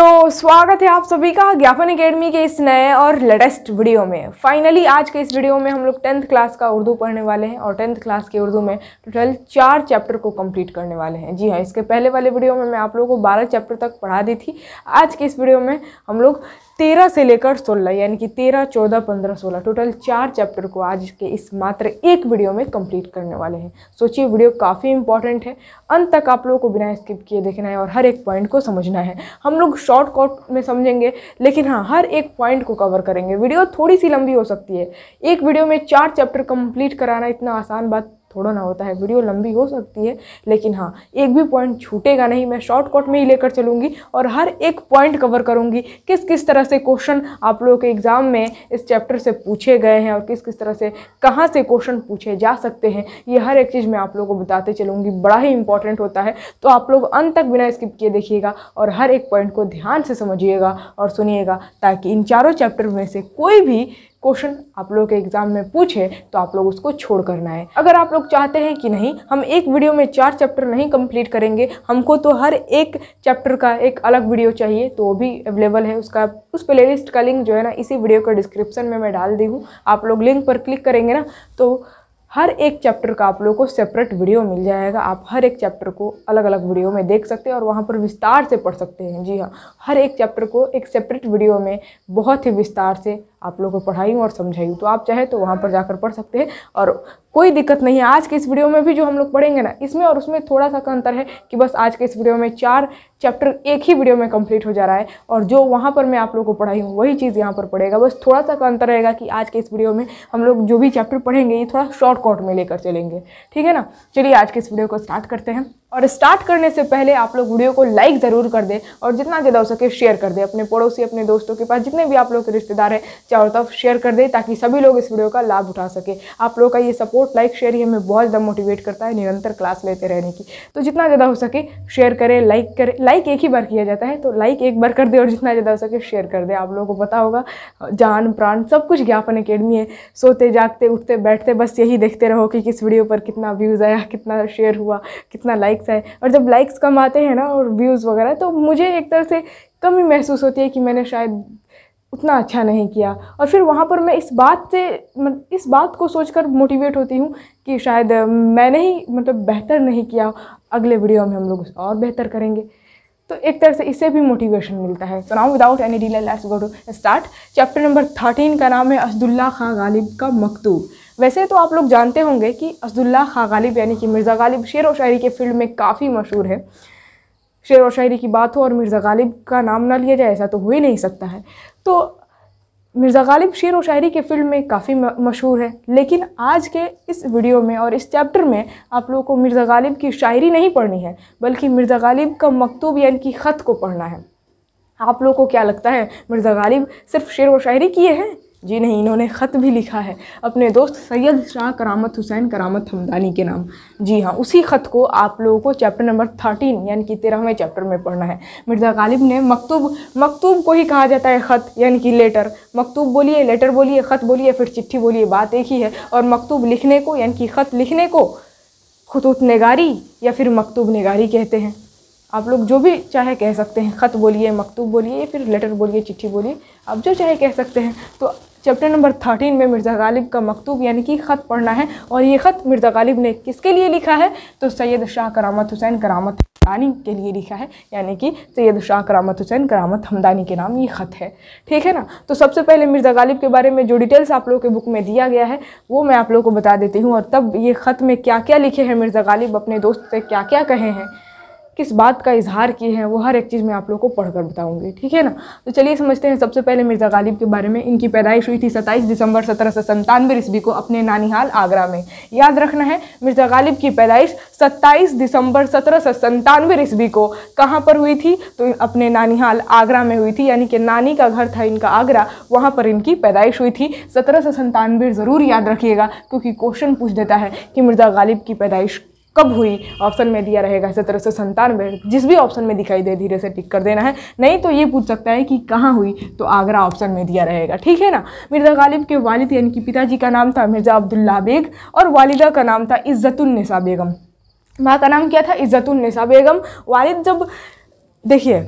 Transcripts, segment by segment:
¡No! स्वागत है आप सभी का ज्ञापन एकेडमी के इस नए और लेटेस्ट वीडियो में फाइनली आज के इस वीडियो में हम लोग टेंथ क्लास का उर्दू पढ़ने वाले हैं और टेंथ क्लास के उर्दू में टोटल चार चैप्टर को कंप्लीट करने वाले हैं जी हाँ इसके पहले वाले वीडियो में मैं आप लोगों को बारह चैप्टर तक पढ़ा दी थी आज के इस वीडियो में हम लोग तेरह से लेकर सोलह यानी कि तेरह चौदह पंद्रह सोलह टोटल चार चैप्टर को आज के इस मात्र एक वीडियो में कंप्लीट करने वाले हैं सोचिए वीडियो काफ़ी इंपॉर्टेंट है अंत तक आप लोगों को बिना स्किप किए देखना है और हर एक पॉइंट को समझना है हम लोग शॉर्ट शॉर्ट कॉट में समझेंगे लेकिन हाँ हर एक पॉइंट को कवर करेंगे वीडियो थोड़ी सी लंबी हो सकती है एक वीडियो में चार चैप्टर कंप्लीट कराना इतना आसान बात थोड़ा ना होता है वीडियो लंबी हो सकती है लेकिन हाँ एक भी पॉइंट छूटेगा नहीं मैं शॉर्टकट में ही लेकर चलूँगी और हर एक पॉइंट कवर करूँगी किस किस तरह से क्वेश्चन आप लोगों के एग्ज़ाम में इस चैप्टर से पूछे गए हैं और किस किस तरह से कहाँ से क्वेश्चन पूछे जा सकते हैं ये हर एक चीज़ मैं आप लोगों को बताते चलूँगी बड़ा ही इंपॉर्टेंट होता है तो आप लोग अंत तक बिना स्किप किए देखिएगा और हर एक पॉइंट को ध्यान से समझिएगा और सुनिएगा ताकि इन चारों चैप्टर में से कोई भी क्वेश्चन आप लोग के एग्जाम में पूछे तो आप लोग उसको छोड़ करना है अगर आप लोग चाहते हैं कि नहीं हम एक वीडियो में चार चैप्टर नहीं कंप्लीट करेंगे हमको तो हर एक चैप्टर का एक अलग वीडियो चाहिए तो वो भी अवेलेबल है उसका उस प्लेलिस्ट का लिंक जो है ना इसी वीडियो का डिस्क्रिप्शन में मैं डाल दी हूँ आप लोग लिंक पर क्लिक करेंगे ना तो हर एक चैप्टर का आप लोग को सेपरेट वीडियो मिल जाएगा आप हर एक चैप्टर को अलग अलग वीडियो में देख सकते हैं और वहाँ पर विस्तार से पढ़ सकते हैं जी हाँ हर एक चैप्टर को एक सेपरेट वीडियो में बहुत ही विस्तार से आप लोग को पढ़ाई और समझाई तो आप चाहे तो वहाँ पर जाकर पढ़ सकते हैं और कोई दिक्कत नहीं है आज के इस वीडियो में भी जो हम लोग पढ़ेंगे ना इसमें और उसमें थोड़ा सा का अंतर है कि बस आज के इस वीडियो में चार चैप्टर एक ही वीडियो में कंप्लीट हो जा रहा है और जो वहाँ पर मैं आप लोग को पढ़ाई हूँ वही चीज़ यहाँ पर पढ़ेगा बस थोड़ा सा का अंतर रहेगा कि आज के इस वीडियो में हम लोग जो भी चैप्टर पढ़ेंगे ये थोड़ा शॉर्टकट में लेकर चलेंगे ठीक है ना चलिए आज के इस वीडियो को स्टार्ट करते हैं और स्टार्ट करने से पहले आप लोग वीडियो को लाइक ज़रूर कर दें और जितना ज़्यादा हो सके शेयर कर दें अपने पड़ोसी अपने दोस्तों के पास जितने भी आप लोग के रिश्तेदार हैं चारों तरफ शेयर कर दें ताकि सभी लोग इस वीडियो का लाभ उठा सके आप लोगों का ये सपोर्ट लाइक शेयर ही हमें बहुत ज़्यादा मोटिवेट करता है निरंतर क्लास लेते रहने की तो जितना ज़्यादा हो सके शेयर करें लाइक करें लाइक एक ही बार किया जाता है तो लाइक एक बार कर दे और जितना ज़्यादा हो सके शेयर कर दे आप लोगों को पता होगा जान प्राण सब कुछ ज्ञापन अकेडमी है सोते जागते उठते बैठते बस यही देखते रहो कि किस वीडियो पर कितना व्यूज़ आया कितना शेयर हुआ कितना लाइक लाइक्स आए और जब लाइक्स कम आते हैं ना और व्यूज़ वगैरह तो मुझे एक तरह से कमी महसूस होती है कि मैंने शायद उतना अच्छा नहीं किया और फिर वहाँ पर मैं इस बात से इस बात को सोचकर मोटिवेट होती हूँ कि शायद मैंने ही मतलब बेहतर नहीं किया अगले वीडियो में हम लोग और बेहतर करेंगे तो एक तरह से इससे भी मोटिवेशन मिलता है so now without any delay let's go to start chapter number thirteen का नाम है असदुल्ला खां गालिब का मकतूब वैसे तो आप लोग जानते होंगे कि असदुल्ला खां गालिब यानी कि मिर्ज़ा गालिब शेर व शायरी के फील्ड में काफ़ी मशहूर है शेर व शायरी की बात हो और मिर्ज़ा गालिब का नाम ना लिया जाए ऐसा तो हो ही नहीं सकता है तो मिर्ज़ा गालिब शेर व शायरी के फील्ड में काफ़ी मशहूर है लेकिन आज के इस वीडियो में और इस चैप्टर में आप लोगों को मिर्ज़ा गालिब की शायरी नहीं पढ़नी है बल्कि मिर्ज़ा गालिब का मकतूब यानी कि ख़त को पढ़ना है आप लोगों को क्या लगता है मिर्ज़ा गालिब सिर्फ शेर व शायरी किए हैं जी नहीं इन्होंने ख़त भी लिखा है अपने दोस्त सैयद शाह करामत हुसैन करामत हमदानी के नाम जी हाँ उसी ख़त को आप लोगों को चैप्टर नंबर थर्टीन यानी कि तेरहवें चैप्टर में पढ़ना है मिर्ज़ा गालिब ने मकतूब मकतूब को ही कहा जाता है ख़त यानी कि लेटर मकतूब बोलिए लेटर बोलिए ख़त बोलिए फिर चिट्ठी बोलिए बात एक ही है और मकतूब लिखने को यानि कि ख़त लिखने को खतूत नगारी या फिर मकतूब नगारी कहते हैं आप लोग जो भी चाहे कह सकते हैं ख़त बोलिए मकतूब बोलिए फिर लेटर बोलिए चिट्ठी बोलिए आप जो चाहे कह सकते हैं तो चैप्टर नंबर थर्टीन में मिर्ज़ा गालिब का मकतूब यानी कि ख़त पढ़ना है और ये ख़त मिर्ज़ा गालिब ने किसके लिए लिखा है तो सैयद शाह करामत हुसैन करामत हमदानी के लिए लिखा है यानी कि सैयद शाह करामत हुसैन करामत हमदानी के नाम ये ख़त है ठीक है ना तो सबसे पहले मिर्ज़ा गालिब के बारे में जो डिटेल्स आप लोगों के बुक में दिया गया है वो मैं आप लोगों को बता देती हूँ और तब ये ख़त में क्या क्या लिखे हैं मिर्ज़ा गालिब अपने दोस्त से क्या क्या कहे हैं किस बात का इजहार किए हैं वो हर एक चीज़ मैं आप लोग को पढ़ कर बताऊँगी ठीक है ना तो चलिए समझते हैं सबसे पहले मिर्ज़ा गालिब के बारे में इनकी पैदाइश हुई थी सत्ताईस दिसंबर सत्रह सौ संतानवे ईस्वी को अपने नानीहाल आगरा में याद रखना है मिर्ज़ा गालिब की पैदाइश सत्ताईस दिसंबर सत्रह सौ संतानवे ईस्वी को कहाँ पर हुई थी तो अपने नानीहाल आगरा में हुई थी यानी कि नानी का घर था इनका आगरा वहाँ पर इनकी पैदाइश हुई थी सत्रह सौ संतानवे ज़रूर याद रखिएगा क्योंकि क्वेश्चन पूछ देता है कि मिर्ज़ा गालिब की पैदाइश कब हुई ऑप्शन में दिया रहेगा इसी तरह से संतानवे जिस भी ऑप्शन में दिखाई दे धीरे से टिक कर देना है नहीं तो ये पूछ सकता है कि कहाँ हुई तो आगरा ऑप्शन में दिया रहेगा ठीक है ना मिर्ज़ा गालिब के वालिद यानी कि पिताजी का नाम था मिर्ज़ा अब्दुल्ला बेग और वालिदा का नाम था इज़्ज़तुलनसा बेगम माँ का नाम क्या था इज़्ज़तुलनसा बेगम वालिद जब देखिए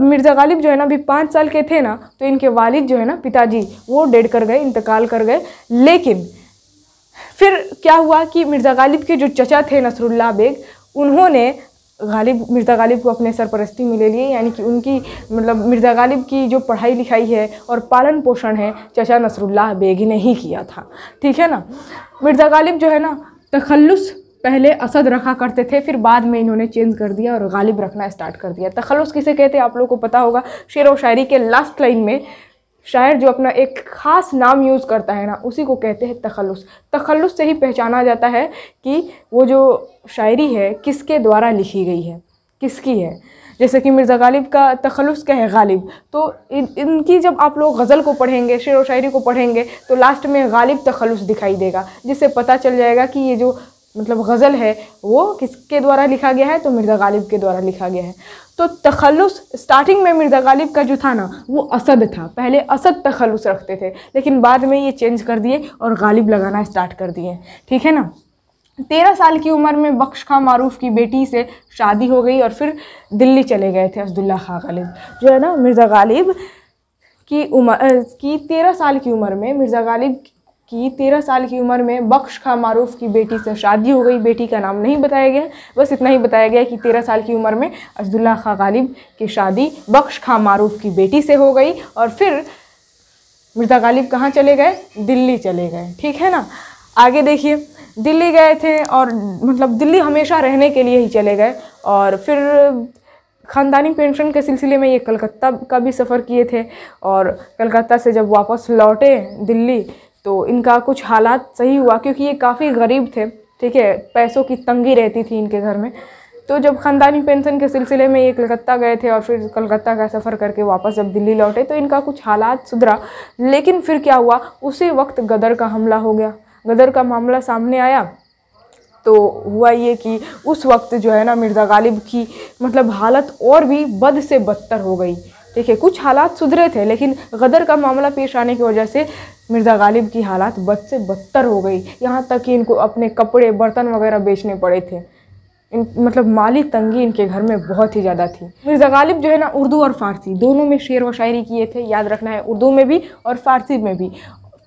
मिर्ज़ा गालिब जो है ना अभी पाँच साल के थे ना तो इनके वालिद जो है ना पिताजी वो डेड कर गए इंतकाल कर गए लेकिन फिर क्या हुआ कि मिर्ज़ा गालिब के जो चचा थे नसरुल्ला बेग उन्होंने गालिब मिर्ज़ा गालिब को अपने सरपरस्ती में ले लिए यानी कि उनकी मतलब मिर्ज़ा गालिब की जो पढ़ाई लिखाई है और पालन पोषण है चचा नसरुल्ला बेग ने ही किया था ठीक है ना मिर्ज़ा गालिब जो है ना तखलस पहले असद रखा करते थे फिर बाद में इन्होंने चेंज कर दिया और गालिब रखना स्टार्ट कर दिया तखलुस किसे कहते हैं आप लोगों को पता होगा शेर व शायरी के लास्ट लाइन में शायर जो अपना एक ख़ास नाम यूज़ करता है ना उसी को कहते हैं तखलुस तखलुस से ही पहचाना जाता है कि वो जो शायरी है किसके द्वारा लिखी गई है किसकी है जैसे कि मिर्ज़ा गालिब का तखलुस क्या है गालिब तो इन इनकी जब आप लोग गज़ल को पढ़ेंगे शेर व शायरी को पढ़ेंगे तो लास्ट में गालिब तखलुस दिखाई देगा जिससे पता चल जाएगा कि ये जो मतलब गज़ल है वो किसके द्वारा लिखा गया है तो मिर्ज़ा गालिब के द्वारा लिखा गया है तो तखलुस स्टार्टिंग में मिर्ज़ा गालिब का जो था ना वो असद था पहले असद तखलुस रखते थे लेकिन बाद में ये चेंज कर दिए और गालिब लगाना स्टार्ट कर दिए ठीक है ना तेरह साल की उम्र में बख्श खां मारूफ की बेटी से शादी हो गई और फिर दिल्ली चले गए थे असदुल्ला खां गालिब जो है ना मिर्ज़ा गालिब की उम्र की तेरह साल की उम्र में मिर्ज़ा गालिब कि तेरह साल की उम्र में बख्श खां मारूफ की बेटी से शादी हो गई बेटी का नाम नहीं बताया गया बस इतना ही बताया गया कि तेरह साल की उम्र में अजदुल्ला खां गालिब की शादी बख्श खां मारूफ की बेटी से हो गई और फिर मिर्ज़ा गालिब कहाँ चले गए दिल्ली चले गए ठीक है ना आगे देखिए दिल्ली गए थे और मतलब दिल्ली हमेशा रहने के लिए ही चले गए और फिर ख़ानदानी पेंशन के सिलसिले में ये कलकत्ता का भी सफ़र किए थे और कलकत्ता से जब वापस लौटे दिल्ली तो इनका कुछ हालात सही हुआ क्योंकि ये काफ़ी गरीब थे ठीक है पैसों की तंगी रहती थी इनके घर में तो जब ख़ानदानी पेंशन के सिलसिले में ये कलकत्ता गए थे और फिर कलकत्ता का सफ़र करके वापस जब दिल्ली लौटे तो इनका कुछ हालात सुधरा लेकिन फिर क्या हुआ उसी वक्त गदर का हमला हो गया गदर का मामला सामने आया तो हुआ ये कि उस वक्त जो है ना मिर्ज़ा गालिब की मतलब हालत और भी बद से बदतर हो गई ठीक है कुछ हालात सुधरे थे लेकिन गदर का मामला पेश आने की वजह से मिर्ज़ा गालिब की हालात बद से बदतर हो गई यहाँ तक कि इनको अपने कपड़े बर्तन वगैरह बेचने पड़े थे इन मतलब माली तंगी इनके घर में बहुत ही ज़्यादा थी मिर्ज़ा गालिब जो है ना उर्दू और फ़ारसी दोनों में शेर व शायरी किए थे याद रखना है उर्दू में भी और फ़ारसी में भी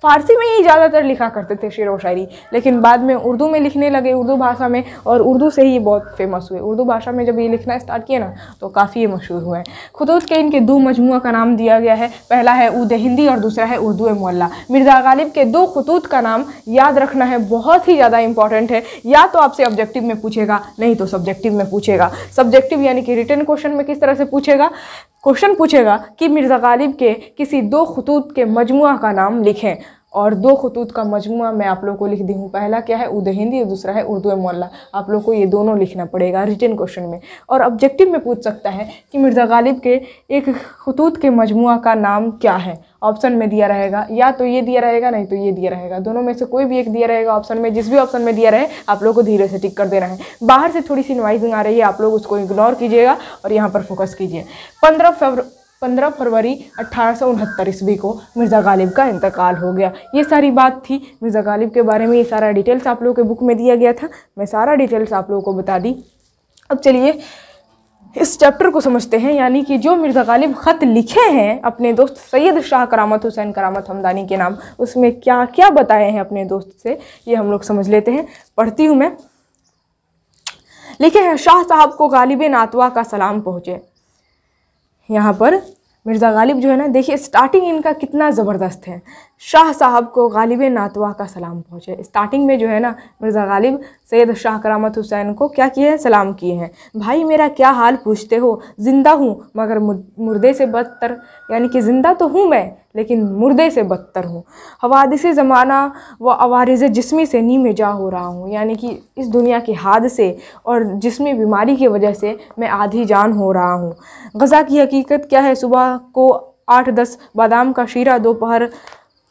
फ़ारसी में ही ज़्यादातर लिखा करते थे शेर व शायरी लेकिन बाद में उर्दू में लिखने लगे उर्दू भाषा में और उर्दू से ही ये बहुत फेमस हुए उर्दू भाषा में जब ये लिखना स्टार्ट किया ना तो काफ़ी ये मशहूर हुए हैं खतूत के इनके दो मजमू का नाम दिया गया है पहला है उद हिंदी और दूसरा है उर्दू मोल्ला मिर्ज़ा गालिब के दो खतूत का नाम याद रखना है बहुत ही ज़्यादा इंपॉर्टेंट है या तो आपसे ऑब्जेक्टिव में पूछेगा नहीं तो सब्जेक्टिव में पूछेगा सब्जेक्टिव यानी कि रिटर्न क्वेश्चन में किस तरह से पूछेगा क्वेश्चन पूछेगा कि मिर्ज़ा गालिब के किसी दो खतूत के मजमू का नाम लिखें और दो खतूत का मजमु मैं आप लोग को लिख दी हूँ पहला क्या है उर्द हिंदी और दूसरा है उर्दू मोल्ला आप लोग को ये दोनों लिखना पड़ेगा रिटर्न क्वेश्चन में और ऑब्जेक्टिव में पूछ सकता है कि मिर्ज़ा गालिब के एक खतूत के मजमु का नाम क्या है ऑप्शन में दिया रहेगा या तो ये दिया रहेगा नहीं तो ये दिया रहेगा दोनों में से कोई भी एक दिया रहेगा ऑप्शन में जिस भी ऑप्शन में दिया रहे आप लोग को धीरे से टिक कर देना है बाहर से थोड़ी सी नॉइजिंग आ रही है आप लोग उसको इग्नोर कीजिएगा और यहाँ पर फोकस कीजिए पंद्रह फेबर 15 फरवरी अट्ठारह ईस्वी को मिर्ज़ा गालिब का इंतकाल हो गया ये सारी बात थी मिर्ज़ा गालिब के बारे में ये सारा डिटेल्स आप लोगों के बुक में दिया गया था मैं सारा डिटेल्स आप लोगों को बता दी अब चलिए इस चैप्टर को समझते हैं यानी कि जो मिर्ज़ा गालिब ख़त लिखे हैं अपने दोस्त सैयद शाह करामत हुसैन करामत हमदानी के नाम उसमें क्या क्या बताए हैं अपने दोस्त से ये हम लोग समझ लेते हैं पढ़ती हूँ मैं लिखे हैं शाह साहब को गालिब नातवा का सलाम पहुँचे यहाँ पर मिर्ज़ा गालिब जो है ना देखिए स्टार्टिंग इनका कितना ज़बरदस्त है शाह साहब को गालिब नातवा का सलाम पहुँचे स्टार्टिंग में जो है ना मिर्ज़ा गालिब सैद शाह करामत हुसैन को क्या किए हैं सलाम किए हैं भाई मेरा क्या हाल पूछते हो ज़िंदा हूँ मगर मुर्दे से बदतर यानी कि ज़िंदा तो हूँ मैं लेकिन मुर्दे से बदतर हूँ हवादिस ज़माना व आवारज जिसमी से नीम जा हो रहा हूँ यानी कि इस दुनिया के हादसे और जिसमी बीमारी की वजह से मैं आधी जान हो रहा हूँ गज़ा की हकीकत क्या है सुबह को आठ दस बादाम का शीरा दोपहर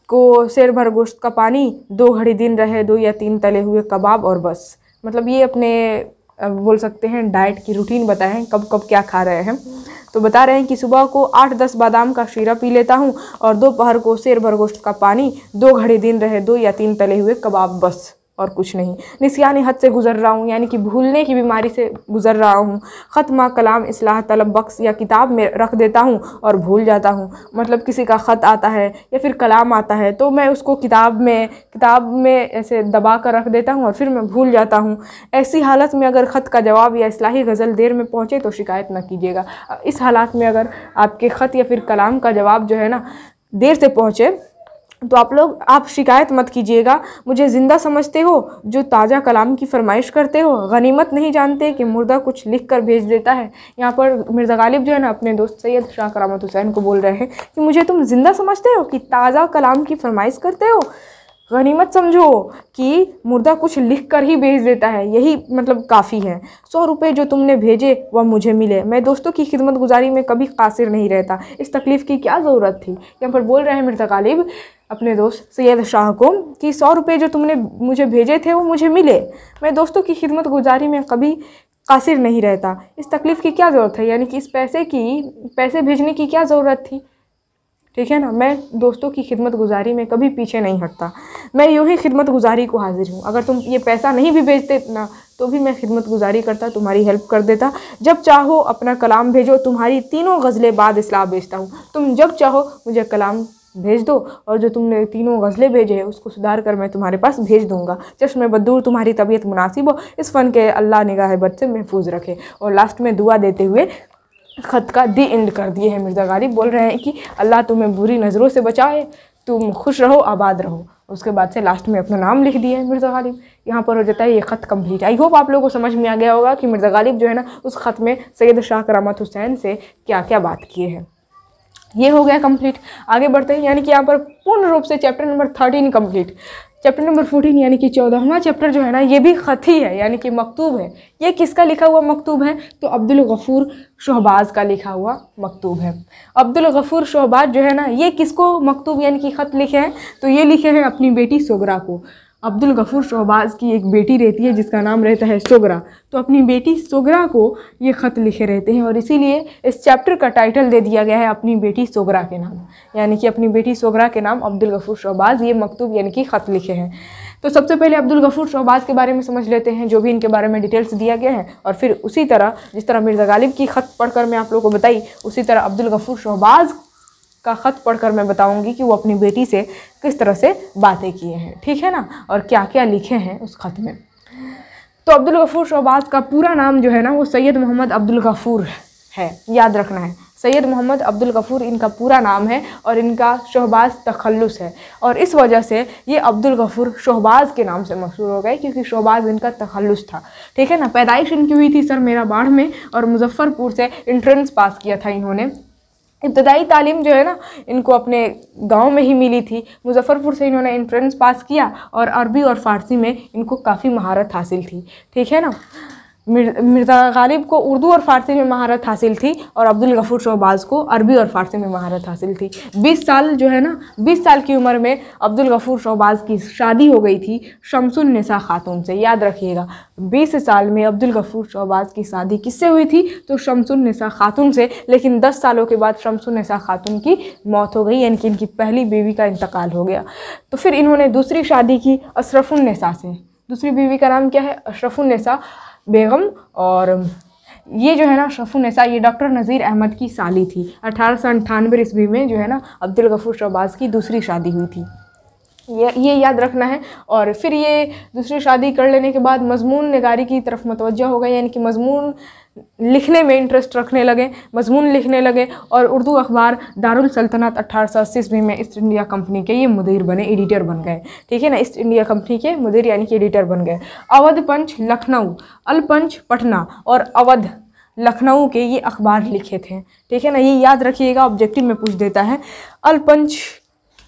को शेर भर गोश्त का पानी दो घड़ी दिन रहे दो या तीन तले हुए कबाब और बस मतलब ये अपने बोल सकते हैं डाइट की रूटीन बताएं कब कब क्या खा रहे हैं तो बता रहे हैं कि सुबह को आठ दस बादाम का शीरा पी लेता हूँ और दोपहर को शेर भर गोश्त का पानी दो घड़ी दिन रहे दो या तीन तले हुए कबाब बस और कुछ नहीं निसियान हद से गुज़र रहा हूँ यानी कि भूलने की बीमारी से गुज़र रहा हूँ ख़त्मा कलाम असलाह तलब बख्स या किताब में रख देता हूँ और भूल जाता हूँ मतलब किसी का ख़त आता है या फिर कलाम आता है तो मैं उसको किताब में किताब में ऐसे दबा कर रख देता हूँ और फिर मैं भूल जाता हूँ ऐसी हालत में अगर ख़त का जवाब या असलाही गज़ल देर में पहुँचे तो शिकायत ना कीजिएगा इस हालात में अगर आपके ख़त या फिर कलाम का जवाब जो है ना देर से पहुँचे तो आप लोग आप शिकायत मत कीजिएगा मुझे ज़िंदा समझते हो जो ताज़ा कलाम की फरमाइश करते हो गनीमत नहीं जानते कि मुर्दा कुछ लिख कर भेज देता है यहाँ पर मिर्ज़ा गालिब जो है ना अपने दोस्त सैयद शाह करामत हुसैन को बोल रहे हैं कि मुझे तुम ज़िंदा समझते हो कि ताज़ा कलाम की फरमाइश करते हो गनीमत समझो कि मुर्दा कुछ लिख कर ही भेज देता है यही मतलब काफ़ी है सौ रुपये जो तुमने भेजे वह मुझे मिले मैं दोस्तों की खिदमत गुजारी में कभी कासिर नहीं रहता इस तकलीफ़ की क्या ज़रूरत थी यहाँ पर बोल रहे हैं मिर्ज़ा गालिब अपने दोस्त सैयद शाह को कि सौ रुपये जो तुमने मुझे भेजे थे वो मुझे मिले मैं दोस्तों की खिदमत गुजारी में कभी कासिर नहीं रहता इस तकलीफ़ की क्या ज़रूरत है यानी कि इस पैसे की पैसे भेजने की क्या ज़रूरत थी ठीक है ना मैं दोस्तों की खिदमत गुजारी में कभी पीछे नहीं हटता मैं यूँ ही खिदमत गुजारी को हाजिर हूँ अगर तुम ये पैसा नहीं भी भेजते ना तो भी मैं खिदमत गुजारी करता तुम्हारी हेल्प कर देता जब चाहो अपना कलाम भेजो तुम्हारी तीनों गज़लें बाद इसलाह भेजता हूँ तुम जब चाहो मुझे कलाम भेज दो और जो तुमने तीनों गज़लें भेजे हैं उसको सुधार कर मैं तुम्हारे पास भेज दूँगा चश्मे बदूर तुम्हारी तबीयत मुनासिब हो इस फ़न के अल्लाह निगाह बद से महफूज रखे और लास्ट में दुआ देते हुए ख़त का दी एंड कर दिए हैं मिर्ज़ा गालिब बोल रहे हैं कि अल्लाह तुम्हें बुरी नज़रों से बचाए तुम खुश रहो आबाद रहो उसके बाद से लास्ट में अपना नाम लिख दिया है मिर्ज़ा गालिब यहाँ पर हो जाता है ये ख़त कम्प्लीट आई होप आप लोगों को समझ में आ गया होगा कि मिर्ज़ा गालिब जो है ना उस ख़त में सैद शाह करामत हुसैन से क्या क्या बात किए हैं ये हो गया कंप्लीट आगे बढ़ते हैं यानी कि यहाँ पर पूर्ण रूप से chapter number thirteen complete chapter number fourteen यानी कि चौदहवा चैप्टर जो है ना ये भी खती है यानी कि मकतूब है ये किसका लिखा हुआ मकतूब है तो अब्दुल गफ़ूर शहबाज का लिखा हुआ मकतूब है अब्दुल गफ़ूर शहबाज जो है ना ये किसको मकतूब यानी कि ख़त लिखे हैं तो ये लिखे हैं अपनी बेटी सोगरा को अब्दुल गफ़ूर शहबाज की एक बेटी रहती है जिसका नाम रहता है सोगरा तो अपनी बेटी सोगरा को ये ख़त लिखे रहते हैं और इसीलिए इस चैप्टर का टाइटल दे दिया गया है अपनी बेटी सोगरा के नाम यानी कि अपनी बेटी सोगरा के नाम अब्दुल गफ़ूर शहबाज ये मकतूब यानी कि ख़त लिखे हैं तो सबसे पहले अब्दुल गफ़ूर शहबाज के बारे में समझ लेते हैं जो भी इनके बारे में डिटेल्स दिया गया है और फिर उसी तरह जिस तरह मिर्ज़ा गालिब की ख़त पढ़कर मैं आप लोगों को बताई उसी तरह अब्दुल गफ़ूर शहबाज का ख़त पढ़कर मैं बताऊंगी कि वो अपनी बेटी से किस तरह से बातें किए हैं ठीक है ना और क्या क्या लिखे हैं उस ख़त में तो अब्दुल गफ़ूर शहबाज का पूरा नाम जो है ना वो सैयद मोहम्मद अब्दुल गफ़ूर है याद रखना है सैयद मोहम्मद अब्दुल गफ़ूर इनका पूरा नाम है और इनका शहबाज तखलस है और इस वजह से ये अब्दुल गफ़ूर शहबाज के नाम से मशहूर हो गए क्योंकि शहबाज इनका तखलुस था ठीक है ना पैदाइश इनकी हुई थी सर मेरा बाढ़ में और मुजफ्फ़रपुर से इंट्रेंस पास किया था इन्होंने इब्तदाई तालीम जो है ना इनको अपने गांव में ही मिली थी मुजफ्फ़रपुर से इन्होंने इंट्रेंस पास किया और अरबी और फ़ारसी में इनको काफ़ी महारत हासिल थी ठीक है ना मिर्ज़ा गालिब को उर्दू और फारसी में महारत हासिल थी और अब्दुल गफूर शहबाज को अरबी और फारसी में महारत हासिल थी 20 साल जो है ना 20 साल की उम्र में अब्दुल गफूर शहबाज की शादी हो गई थी शमसुन निसा खातून से याद रखिएगा 20 साल में अब्दुल गफूर शहबाज की शादी किससे हुई थी तो शमसुन निसा खातून से लेकिन दस सालों के बाद शमसुन निसा खातून की मौत हो गई यानी कि इनकी पहली बीवी का इंतकाल हो गया तो फिर इन्होंने दूसरी शादी की नसा से दूसरी बीवी का नाम क्या है नसा बेगम और ये जो है ना शफुनसा ये डॉक्टर नज़ीर अहमद की साली थी अठारह सौ अंठानवे ईस्वी में जो है ना अब्दुल गफूर शहबाज की दूसरी शादी हुई थी ये ये याद रखना है और फिर ये दूसरी शादी कर लेने के बाद मजमून नगारी की तरफ मतवजा हो गए यानी कि मजमून लिखने में इंटरेस्ट रखने लगे मजमून लिखने लगे और उर्दू अखबार दारुल सल्तनत अट्ठारह सौ अस्सी ईस्वी में ईस्ट इंडिया कंपनी के ये मुदिर बने एडिटर बन गए ठीक है ना ईस्ट इंडिया कंपनी के मुदिर यानी कि एडिटर बन गए अवध पंच लखनऊ अलपंच पटना और अवध लखनऊ के ये अखबार लिखे थे ठीक है ना ये याद रखिएगा ऑब्जेक्टिव में पूछ देता है अलपंच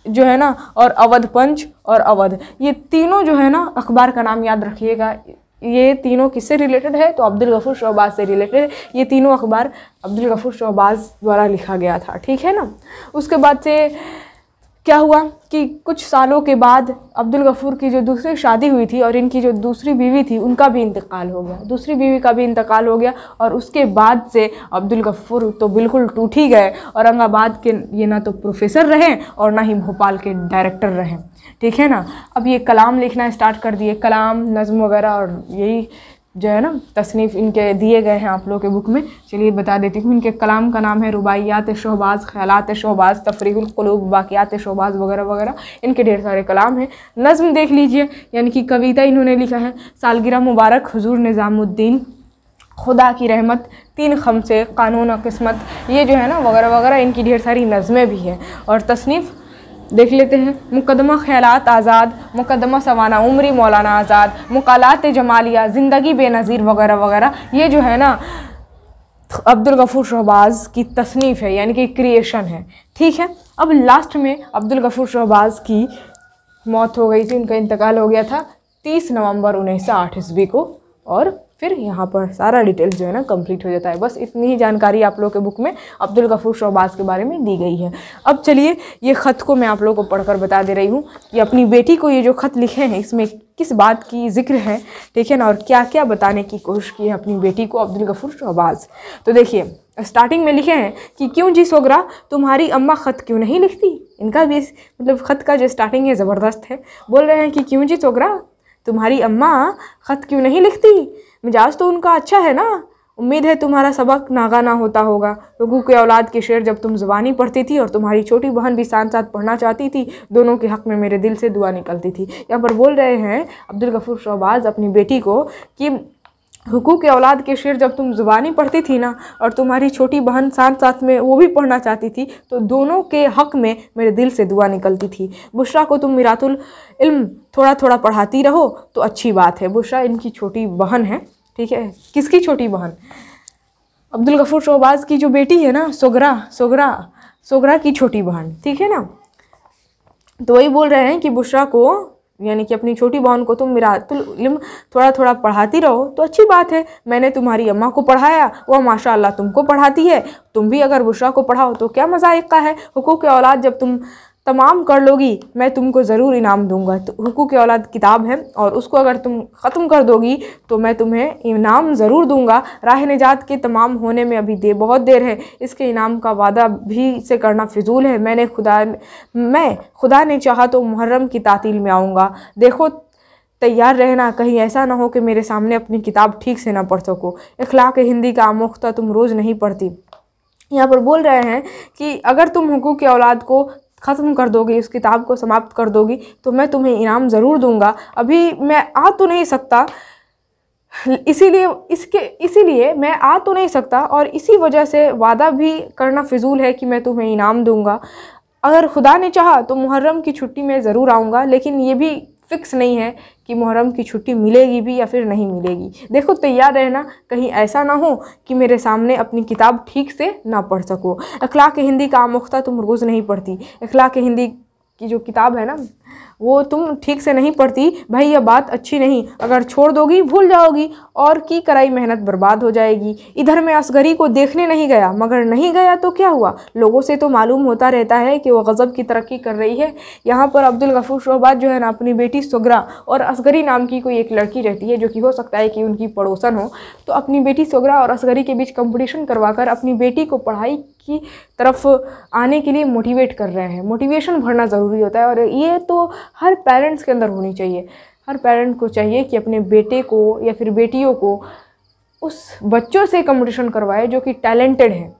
जो है ना और अवध पंच और अवध ये तीनों जो है ना अखबार का नाम याद रखिएगा ये तीनों किससे रिलेटेड है तो अब्दुल गफ़ूर शहबाज से रिलेटेड ये तीनों अखबार अब्दुल गफ़ूर शहबाज द्वारा लिखा गया था ठीक है ना उसके बाद से क्या हुआ कि कुछ सालों के बाद अब्दुल गफ़ूर की जो दूसरी शादी हुई थी और इनकी जो दूसरी बीवी थी उनका भी इंतकाल हो गया दूसरी बीवी का भी इंतकाल हो गया और उसके बाद से अब्दुल गफ़ूर तो बिल्कुल टूट ही गए औरंगाबाद के ये ना तो प्रोफेसर रहे और ना ही भोपाल के डायरेक्टर रहे ठीक है ना अब ये कलाम लिखना स्टार्ट कर दिए कलाम नज़म वगैरह और यही जो है ना तसनीफ़ इनके दिए गए हैं आप लोगों के बुक में चलिए बता देती हूँ इनके कलाम का नाम है रुबाइयात शहबाज ख्यालात शहबाज तफरीकलूब बायात शहबाज वगैरह वगैरह इनके ढेर सारे कलाम हैं नज़म देख लीजिए यानी कि कविता इन्होंने लिखा है सालगिरह मुबारक हजूर निज़ामुद्दीन खुदा की रहमत तीन खमसे कानून और किस्मत ये जो है ना वगैरह वगैरह इनकी ढेर सारी नज़में भी हैं और तसनीफ़ देख लेते हैं मुकदमा ख्यालात आज़ाद मुकदमा सवाना उम्री मौलाना आज़ाद मकालत जमालिया ज़िंदगी बेनज़ीर वगैरह वगैरह ये जो है ना अब्दुल गफ़ूर शहबाज़ की तसनीफ़ है यानी कि क्रिएशन है ठीक है अब लास्ट में अब्दुल गफ़ूर शहबाज़ की मौत हो गई थी उनका इंतकाल हो गया था तीस नवंबर उन्नीस सौ आठ ईस्वी को और फिर यहाँ पर सारा डिटेल्स जो है ना कंप्लीट हो जाता है बस इतनी ही जानकारी आप लोग के बुक में अब्दुल गफूर शोबाज के बारे में दी गई है अब चलिए ये ख़त को मैं आप लोग को पढ़कर बता दे रही हूँ कि अपनी बेटी को ये जो ख़त लिखे हैं इसमें किस बात की जिक्र है ठीक है ना और क्या क्या बताने की कोशिश की है अपनी बेटी को अब्दुल गफूर शहबाज तो देखिए स्टार्टिंग में लिखे हैं कि क्यों जी सोगरा तुम्हारी अम्मा ख़त क्यों नहीं लिखती इनका भी मतलब ख़त का जो स्टार्टिंग है ज़बरदस्त है बोल रहे हैं कि क्यों जी सोगरा तुम्हारी अम्मा ख़त क्यों नहीं लिखती मिजाज तो उनका अच्छा है ना उम्मीद है तुम्हारा सबक नागा ना होता होगा लोगों के औलाद के शेर जब तुम ज़ुबानी पढ़ती थी और तुम्हारी छोटी बहन भी साथ साथ पढ़ना चाहती थी दोनों के हक़ में मेरे दिल से दुआ निकलती थी यहाँ पर बोल रहे हैं अब्दुल गफूर शहबाज अपनी बेटी को कि हुकू के औलाद के शेर जब तुम ज़ुबानी पढ़ती थी ना और तुम्हारी छोटी बहन साथ साथ में वो भी पढ़ना चाहती थी तो दोनों के हक़ में मेरे दिल से दुआ निकलती थी बुशरा को तुम मिरातुल इल्म थोड़ा थोड़ा पढ़ाती रहो तो अच्छी बात है बुशरा इनकी छोटी बहन है ठीक है किसकी छोटी बहन अब्दुल गफ़ूर शोबाज की जो बेटी है ना सोगरा सोगरा सोगरा की छोटी बहन ठीक है ना तो वही बोल रहे हैं कि बुशरा को यानी कि अपनी छोटी बहन को तुम मेरा इल्म थोड़ा थोड़ा पढ़ाती रहो तो अच्छी बात है मैंने तुम्हारी अम्मा को पढ़ाया वह माशाल्लाह तुमको पढ़ाती है तुम भी अगर बुशरा को पढ़ाओ तो क्या मज़ाक का है हुकूक औलाद जब तुम तमाम कर लोगी मैं तुमको ज़रूर इनाम दूंगा तो हुकू औलाद किताब है और उसको अगर तुम ख़त्म कर दोगी तो मैं तुम्हें इनाम ज़रूर दूंगा राह निजात के तमाम होने में अभी दे बहुत देर है इसके इनाम का वादा भी से करना फिजूल है मैंने खुदा मैं खुदा ने चाहा तो मुहर्रम की तातील में आऊँगा देखो तैयार रहना कहीं ऐसा ना हो कि मेरे सामने अपनी किताब ठीक से ना पढ़ सको इखलाक हिंदी का आमोख्ता तुम रोज़ नहीं पढ़ती यहाँ पर बोल रहे हैं कि अगर तुम हुकूक के औलाद को ख़त्म कर दोगी उस किताब को समाप्त कर दोगी तो मैं तुम्हें इनाम ज़रूर दूंगा अभी मैं आ तो नहीं सकता इसीलिए इसके इसीलिए मैं आ तो नहीं सकता और इसी वजह से वादा भी करना फिजूल है कि मैं तुम्हें इनाम दूंगा अगर खुदा ने चाहा तो मुहर्रम की छुट्टी में ज़रूर आऊँगा लेकिन ये भी फ़िक्स नहीं है कि मुहर्रम की छुट्टी मिलेगी भी या फिर नहीं मिलेगी देखो तैयार तो रहना कहीं ऐसा ना हो कि मेरे सामने अपनी किताब ठीक से ना पढ़ सको अखलाक हिंदी का आमोख्ता तुम रोज़ नहीं पढ़ती अखलाक हिंदी की जो किताब है ना वो तुम ठीक से नहीं पढ़ती भाई यह बात अच्छी नहीं अगर छोड़ दोगी भूल जाओगी और की कराई मेहनत बर्बाद हो जाएगी इधर मैं असगरी को देखने नहीं गया मगर नहीं गया तो क्या हुआ लोगों से तो मालूम होता रहता है कि वह गज़ब की तरक्की कर रही है यहाँ पर अब्दुल गफूर शोबाद जो है ना अपनी बेटी सुगरा और असगरी नाम की कोई एक लड़की रहती है जो कि हो सकता है कि उनकी पड़ोसन हो तो अपनी बेटी सुगरा और असगरी के बीच कंपटीशन करवाकर अपनी बेटी को पढ़ाई की तरफ आने के लिए मोटिवेट कर रहे हैं मोटिवेशन भरना ज़रूरी होता है और ये तो हर पेरेंट्स के अंदर होनी चाहिए हर पेरेंट को चाहिए कि अपने बेटे को या फिर बेटियों को उस बच्चों से कंपटीशन करवाए जो कि टैलेंटेड हैं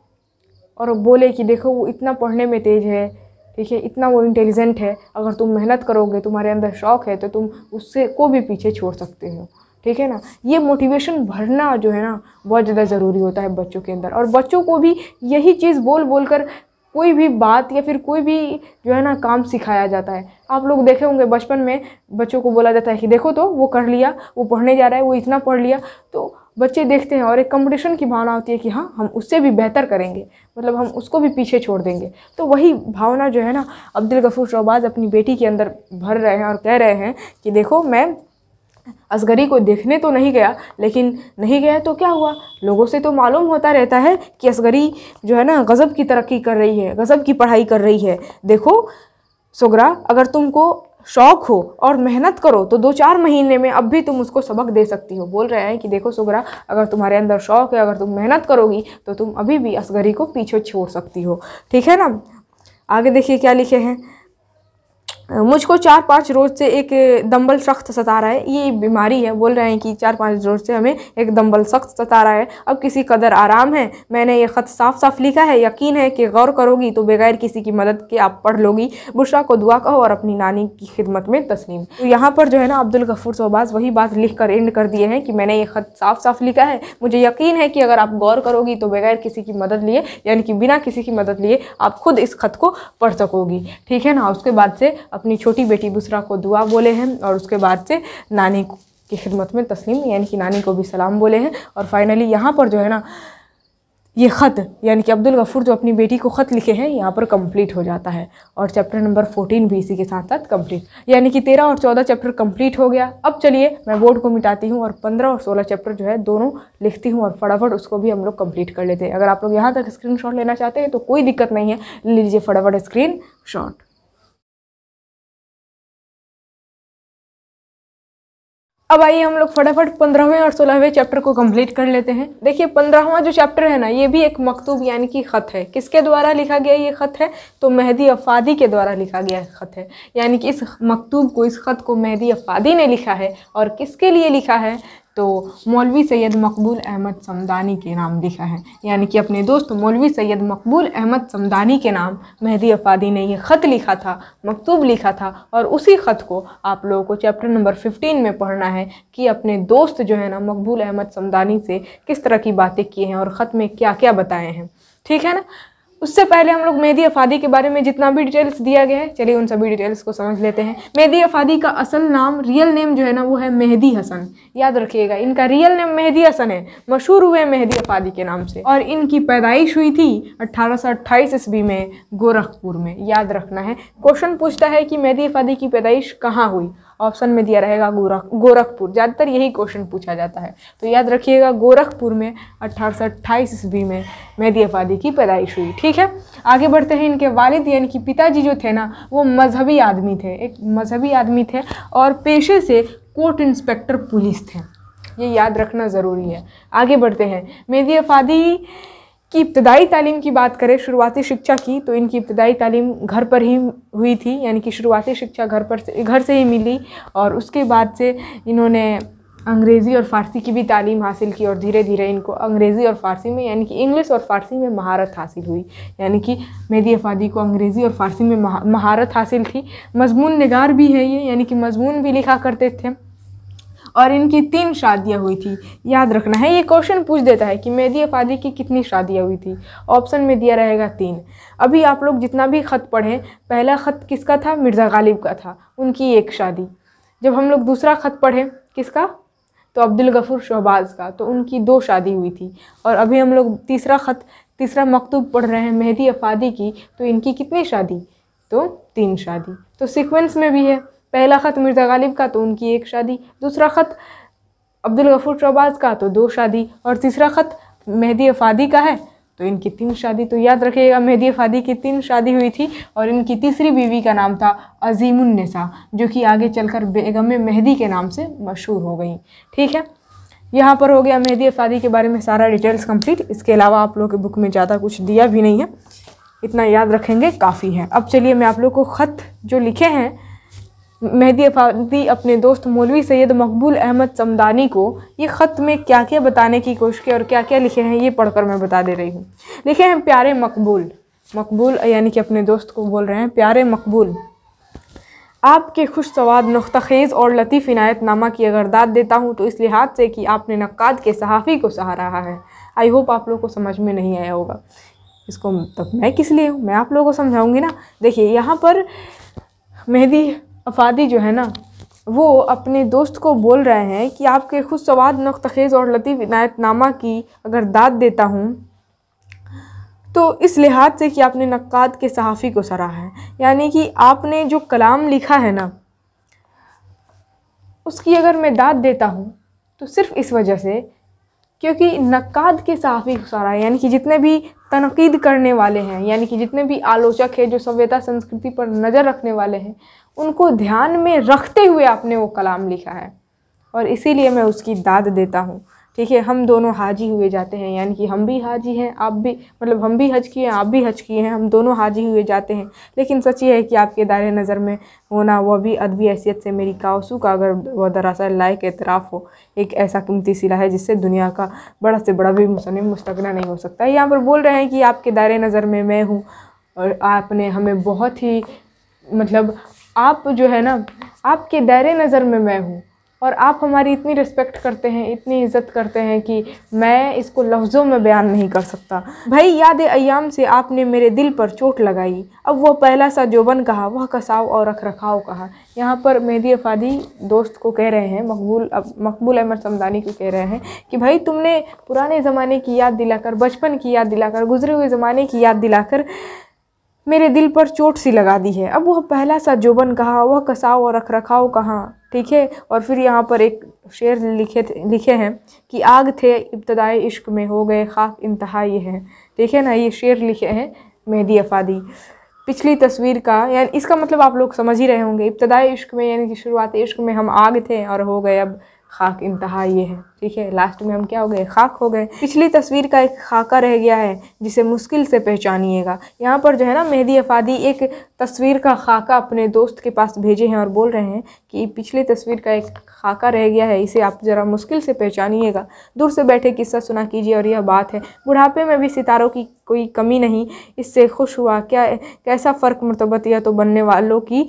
और बोले कि देखो वो इतना पढ़ने में तेज़ है ठीक है इतना वो इंटेलिजेंट है अगर तुम मेहनत करोगे तुम्हारे अंदर शौक़ है तो तुम उससे को भी पीछे छोड़ सकते हो ठीक है ना ये मोटिवेशन भरना जो है ना बहुत ज़्यादा ज़रूरी होता है बच्चों के अंदर और बच्चों को भी यही चीज़ बोल बोल कर कोई भी बात या फिर कोई भी जो है ना काम सिखाया जाता है आप लोग देखे होंगे बचपन में बच्चों को बोला जाता है कि देखो तो वो कर लिया वो पढ़ने जा रहा है वो इतना पढ़ लिया तो बच्चे देखते हैं और एक कंपटीशन की भावना होती है कि हाँ हम उससे भी बेहतर करेंगे मतलब हम उसको भी पीछे छोड़ देंगे तो वही भावना जो है ना अब्दुल गफूर शहबाज अपनी बेटी के अंदर भर रहे हैं और कह रहे हैं कि देखो मैं असगरी को देखने तो नहीं गया लेकिन नहीं गया तो क्या हुआ लोगों से तो मालूम होता रहता है कि असगरी जो है ना गज़ब की तरक्की कर रही है गज़ब की पढ़ाई कर रही है देखो सुगरा अगर तुमको शौक हो और मेहनत करो तो दो चार महीने में अब भी तुम उसको सबक दे सकती हो बोल रहे हैं कि देखो सुगरा अगर तुम्हारे अंदर शौक है अगर तुम मेहनत करोगी तो तुम अभी भी असगरी को पीछे छोड़ सकती हो ठीक है ना आगे देखिए क्या लिखे हैं मुझको चार पाँच रोज़ से एक दम्बल सख्त सता रहा है ये बीमारी है बोल रहे हैं कि चार पाँच रोज़ से हमें एक दम्बल सख्त सता रहा है अब किसी कदर आराम है मैंने ये ख़त साफ साफ लिखा है यकीन है कि गौर करोगी तो बगैर किसी की मदद के आप पढ़ लोगी बुशरा को दुआ कहो और अपनी नानी की खिदमत में तस्लीम तो यहाँ पर जो है ना अब्दुल गफूर सोबाज वही बात लिख कर एंड कर दिए हैं कि मैंने ये ख़त साफ साफ लिखा है मुझे यकीन है कि अगर आप गौर करोगी तो बगैर किसी की मदद लिए यानी कि बिना किसी की मदद लिए आप खुद इस ख़त को पढ़ सकोगी ठीक है ना उसके बाद से अपनी छोटी बेटी बुसरा को दुआ बोले हैं और उसके बाद से नानी की खिदमत में तस्लीम यानी कि नानी को भी सलाम बोले हैं और फाइनली यहाँ पर जो है ना ये ख़त यानी कि अब्दुल गफ़ूर जो अपनी बेटी को ख़त लिखे हैं यहाँ पर कंप्लीट हो जाता है और चैप्टर नंबर फोर्टीन भी इसी के साथ साथ कंप्लीट यानी कि तेरह और चौदह चैप्टर कंप्लीट हो गया अब चलिए मैं बोर्ड को मिटाती हूँ और पंद्रह और सोलह चैप्टर जो है दोनों लिखती हूँ और फटाफट उसको भी हम लोग कम्प्लीट कर लेते हैं अगर आप लोग यहाँ तक स्क्रीन लेना चाहते हैं तो कोई दिक्कत नहीं है लीजिए फटाफट स्क्रीन शॉट अब आइए हम लोग फटाफट पंद्रहवें और सोलहवें चैप्टर को कंप्लीट कर लेते हैं देखिए पंद्रहवा जो चैप्टर है ना ये भी एक मकतूब यानी कि ख़त है किसके द्वारा लिखा गया ये ख़त है तो मेहदी अफादी के द्वारा लिखा गया ख़त है यानी कि इस मकतूब को इस ख़त को मेहदी अफादी ने लिखा है और किसके लिए लिखा है तो मौलवी सैयद मकबूल अहमद समदानी के नाम लिखा है यानी कि अपने दोस्त मौलवी सैयद मकबूल अहमद समदानी के नाम मेहदी अफादी ने यह ख़त लिखा था मकतूब लिखा था और उसी ख़त को आप लोगों को चैप्टर नंबर फिफ्टीन में पढ़ना है कि अपने दोस्त जो है ना मकबूल अहमद समदानी से किस तरह की बातें किए हैं और ख़त में क्या क्या बताए हैं ठीक है ना उससे पहले हम लोग मेहदी अफादी के बारे में जितना भी डिटेल्स दिया गया है चलिए उन सभी डिटेल्स को समझ लेते हैं मेहदी अफादी का असल नाम रियल नेम जो है ना वो है मेहदी हसन याद रखिएगा इनका रियल नेम मेहदी हसन है मशहूर हुए मेहदी अफादी के नाम से और इनकी पैदाइश हुई थी अट्ठारह ईस्वी में गोरखपुर में याद रखना है क्वेश्चन पूछता है कि मेहदी अफादी की पैदाइश कहाँ हुई ऑप्शन में दिया रहेगा गोरख गोरखपुर ज़्यादातर यही क्वेश्चन पूछा जाता है तो याद रखिएगा गोरखपुर में अट्ठारह सौ अट्ठाईस ईस्वी में मेहदी अफादी की पैदाइश हुई ठीक है आगे बढ़ते हैं इनके वालिद यानी कि पिताजी जो थे ना वो मजहबी आदमी थे एक मजहबी आदमी थे और पेशे से कोर्ट इंस्पेक्टर पुलिस थे ये याद रखना ज़रूरी है आगे बढ़ते हैं मेहदी अफादी की इब्तदाई तालीम की बात करें शुरुआती शिक्षा की तो इनकी इब्तदाई तालीम घर पर ही हुई थी यानी कि शुरुआती शिक्षा घर पर से घर से ही मिली और उसके बाद से इन्होंने अंग्रेज़ी और फ़ारसी की भी तालीम हासिल की और धीरे धीरे इनको अंग्रेज़ी और फ़ारसी में यानी कि इंग्लिश और फ़ारसी में महारत हासिल हुई यानी कि मेदी अफादी को अंग्रेज़ी और फ़ारसी में महारत हासिल थी मजमून नगार भी है ये यानी कि मजमून भी लिखा करते थे और इनकी तीन शादियाँ हुई थी याद रखना है ये क्वेश्चन पूछ देता है कि मेहदी अफादी की कितनी शादियाँ हुई थी ऑप्शन में दिया रहेगा तीन अभी आप लोग जितना भी ख़त पढ़ें पहला ख़त किसका था मिर्ज़ा गालिब का था उनकी एक शादी जब हम लोग दूसरा ख़त पढ़ें किसका तो अब्दुल गफ़ूर शहबाज का तो उनकी दो शादी हुई थी और अभी हम लोग तीसरा ख़त तीसरा मकतूब पढ़ रहे हैं मेहदी अफादी की तो इनकी कितनी शादी तो तीन शादी तो सीक्वेंस में भी है पहला ख़त मिर्ज़ा गालिब का तो उनकी एक शादी दूसरा ख़त अब्दुल गफूर शहबाज का तो दो शादी और तीसरा ख़त मेहदी अफादी का है तो इनकी तीन शादी तो याद रखिएगा मेहदी फादी की तीन शादी हुई थी और इनकी तीसरी बीवी का नाम था अजीमसा जो कि आगे चलकर बेगम मेहदी के नाम से मशहूर हो गई ठीक है यहाँ पर हो गया मेहदी फादी के बारे में सारा डिटेल्स कंप्लीट इसके अलावा आप लोग के बुक में ज़्यादा कुछ दिया भी नहीं है इतना याद रखेंगे काफ़ी है अब चलिए मैं आप लोग को ख़त जो लिखे हैं मेहदी अफादी अपने दोस्त मौलवी सैयद मकबूल अहमद समदानी को ये ख़त में क्या क्या बताने की कोशिश की और क्या क्या लिखे हैं ये पढ़कर मैं बता दे रही हूँ लिखे हैं प्यारे मकबूल मकबूल यानी कि अपने दोस्त को बोल रहे हैं प्यारे मकबूल आपके खुश सवाद नुतखेज़ और लतीफ़ इनायत नामा की अगर दाद देता हूँ तो इस लिहाज से कि आपने नक्काद के सहाफ़ी को सहा रहा है आई होप आप लोग को समझ में नहीं आया होगा इसको तब मैं किस लिए हूँ मैं आप लोगों को समझाऊँगी ना देखिए यहाँ पर मेहदी अफादी जो है ना वो अपने दोस्त को बोल रहे हैं कि आपके खुद सवाद नख्तखेज़ और लतीफ़ इनायतनामा की अगर दाद देता हूँ तो इस लिहाज से कि आपने नक़ाद के सहाफ़ी को सराहा है यानी कि आपने जो कलाम लिखा है ना उसकी अगर मैं दाद देता हूँ तो सिर्फ़ इस वजह से क्योंकि नक़ाद के सहाफ़ी सारा यानी कि जितने भी तनकीद करने वाले हैं यानी कि जितने भी आलोचक हैं जो सभ्यता संस्कृति पर नज़र रखने वाले हैं उनको ध्यान में रखते हुए आपने वो कलाम लिखा है और इसीलिए मैं उसकी दाद देता हूँ ठीक है हम दोनों हाजी हुए जाते हैं यानी कि हम भी हाजी हैं आप भी मतलब हम भी हज किए हैं आप भी हज किए हैं हम दोनों हाजी हुए जाते हैं लेकिन सच ये है कि आपके दायरे नज़र में होना वह भी अदबी हैसियत से मेरी कासू का अगर वह दरअसल लायक एतराफ़ हो एक ऐसा कीमती सिला है जिससे दुनिया का बड़ा से बड़ा भी मुसन मुस्तना नहीं हो सकता यहाँ पर बोल रहे हैं कि आपके दायरे नज़र में मैं हूँ और आपने हमें बहुत ही मतलब आप जो है ना आपके दायरे नज़र में मैं हूँ और आप हमारी इतनी रिस्पेक्ट करते हैं इतनी इज़्ज़त करते हैं कि मैं इसको लफ्ज़ों में बयान नहीं कर सकता भाई याद अयाम से आपने मेरे दिल पर चोट लगाई अब वह पहला सा जोबन कहा वह कसाव और रख रखाव कहा यहाँ पर मेहदी अफादी दोस्त को कह रहे हैं मकबूल अब मकबूल अहमद समदानी को कह रहे हैं कि भाई तुमने पुराने ज़माने की याद दिलाकर बचपन की याद दिलाकर गुजरे हुए ज़माने की याद दिलाकर मेरे दिल पर चोट सी लगा दी है अब वह पहला सा जोबन कहाँ वह कसाव और रख रखाव कहाँ ठीक है और फिर यहाँ पर एक शेर लिखे लिखे हैं कि आग थे इब्तदाई इश्क में हो गए खाक इंतहाई हैं ठीक है ना ये शेर लिखे हैं मेहदी अफादी पिछली तस्वीर का यानी इसका मतलब आप लोग समझ ही रहे होंगे इब्तदाई इश्क में यानी कि शुरुआती इश्क में हम आग थे और हो गए अब खाक इंतहा ये हैं ठीक है लास्ट में हम क्या हो गए खाक हो गए पिछली तस्वीर का एक खाका रह गया है जिसे मुश्किल से पहचानिएगा यहाँ पर जो है ना मेहदी अफादी एक तस्वीर का खाका अपने दोस्त के पास भेजे हैं और बोल रहे हैं कि पिछली तस्वीर का एक खाका रह गया है इसे आप ज़रा मुश्किल से पहचानिएगा दूर से बैठे किस्सा सुना कीजिए और यह बात है बुढ़ापे में भी सितारों की कोई कमी नहीं इससे खुश हुआ क्या कैसा फ़र्क मरतबत यह तो बनने वालों की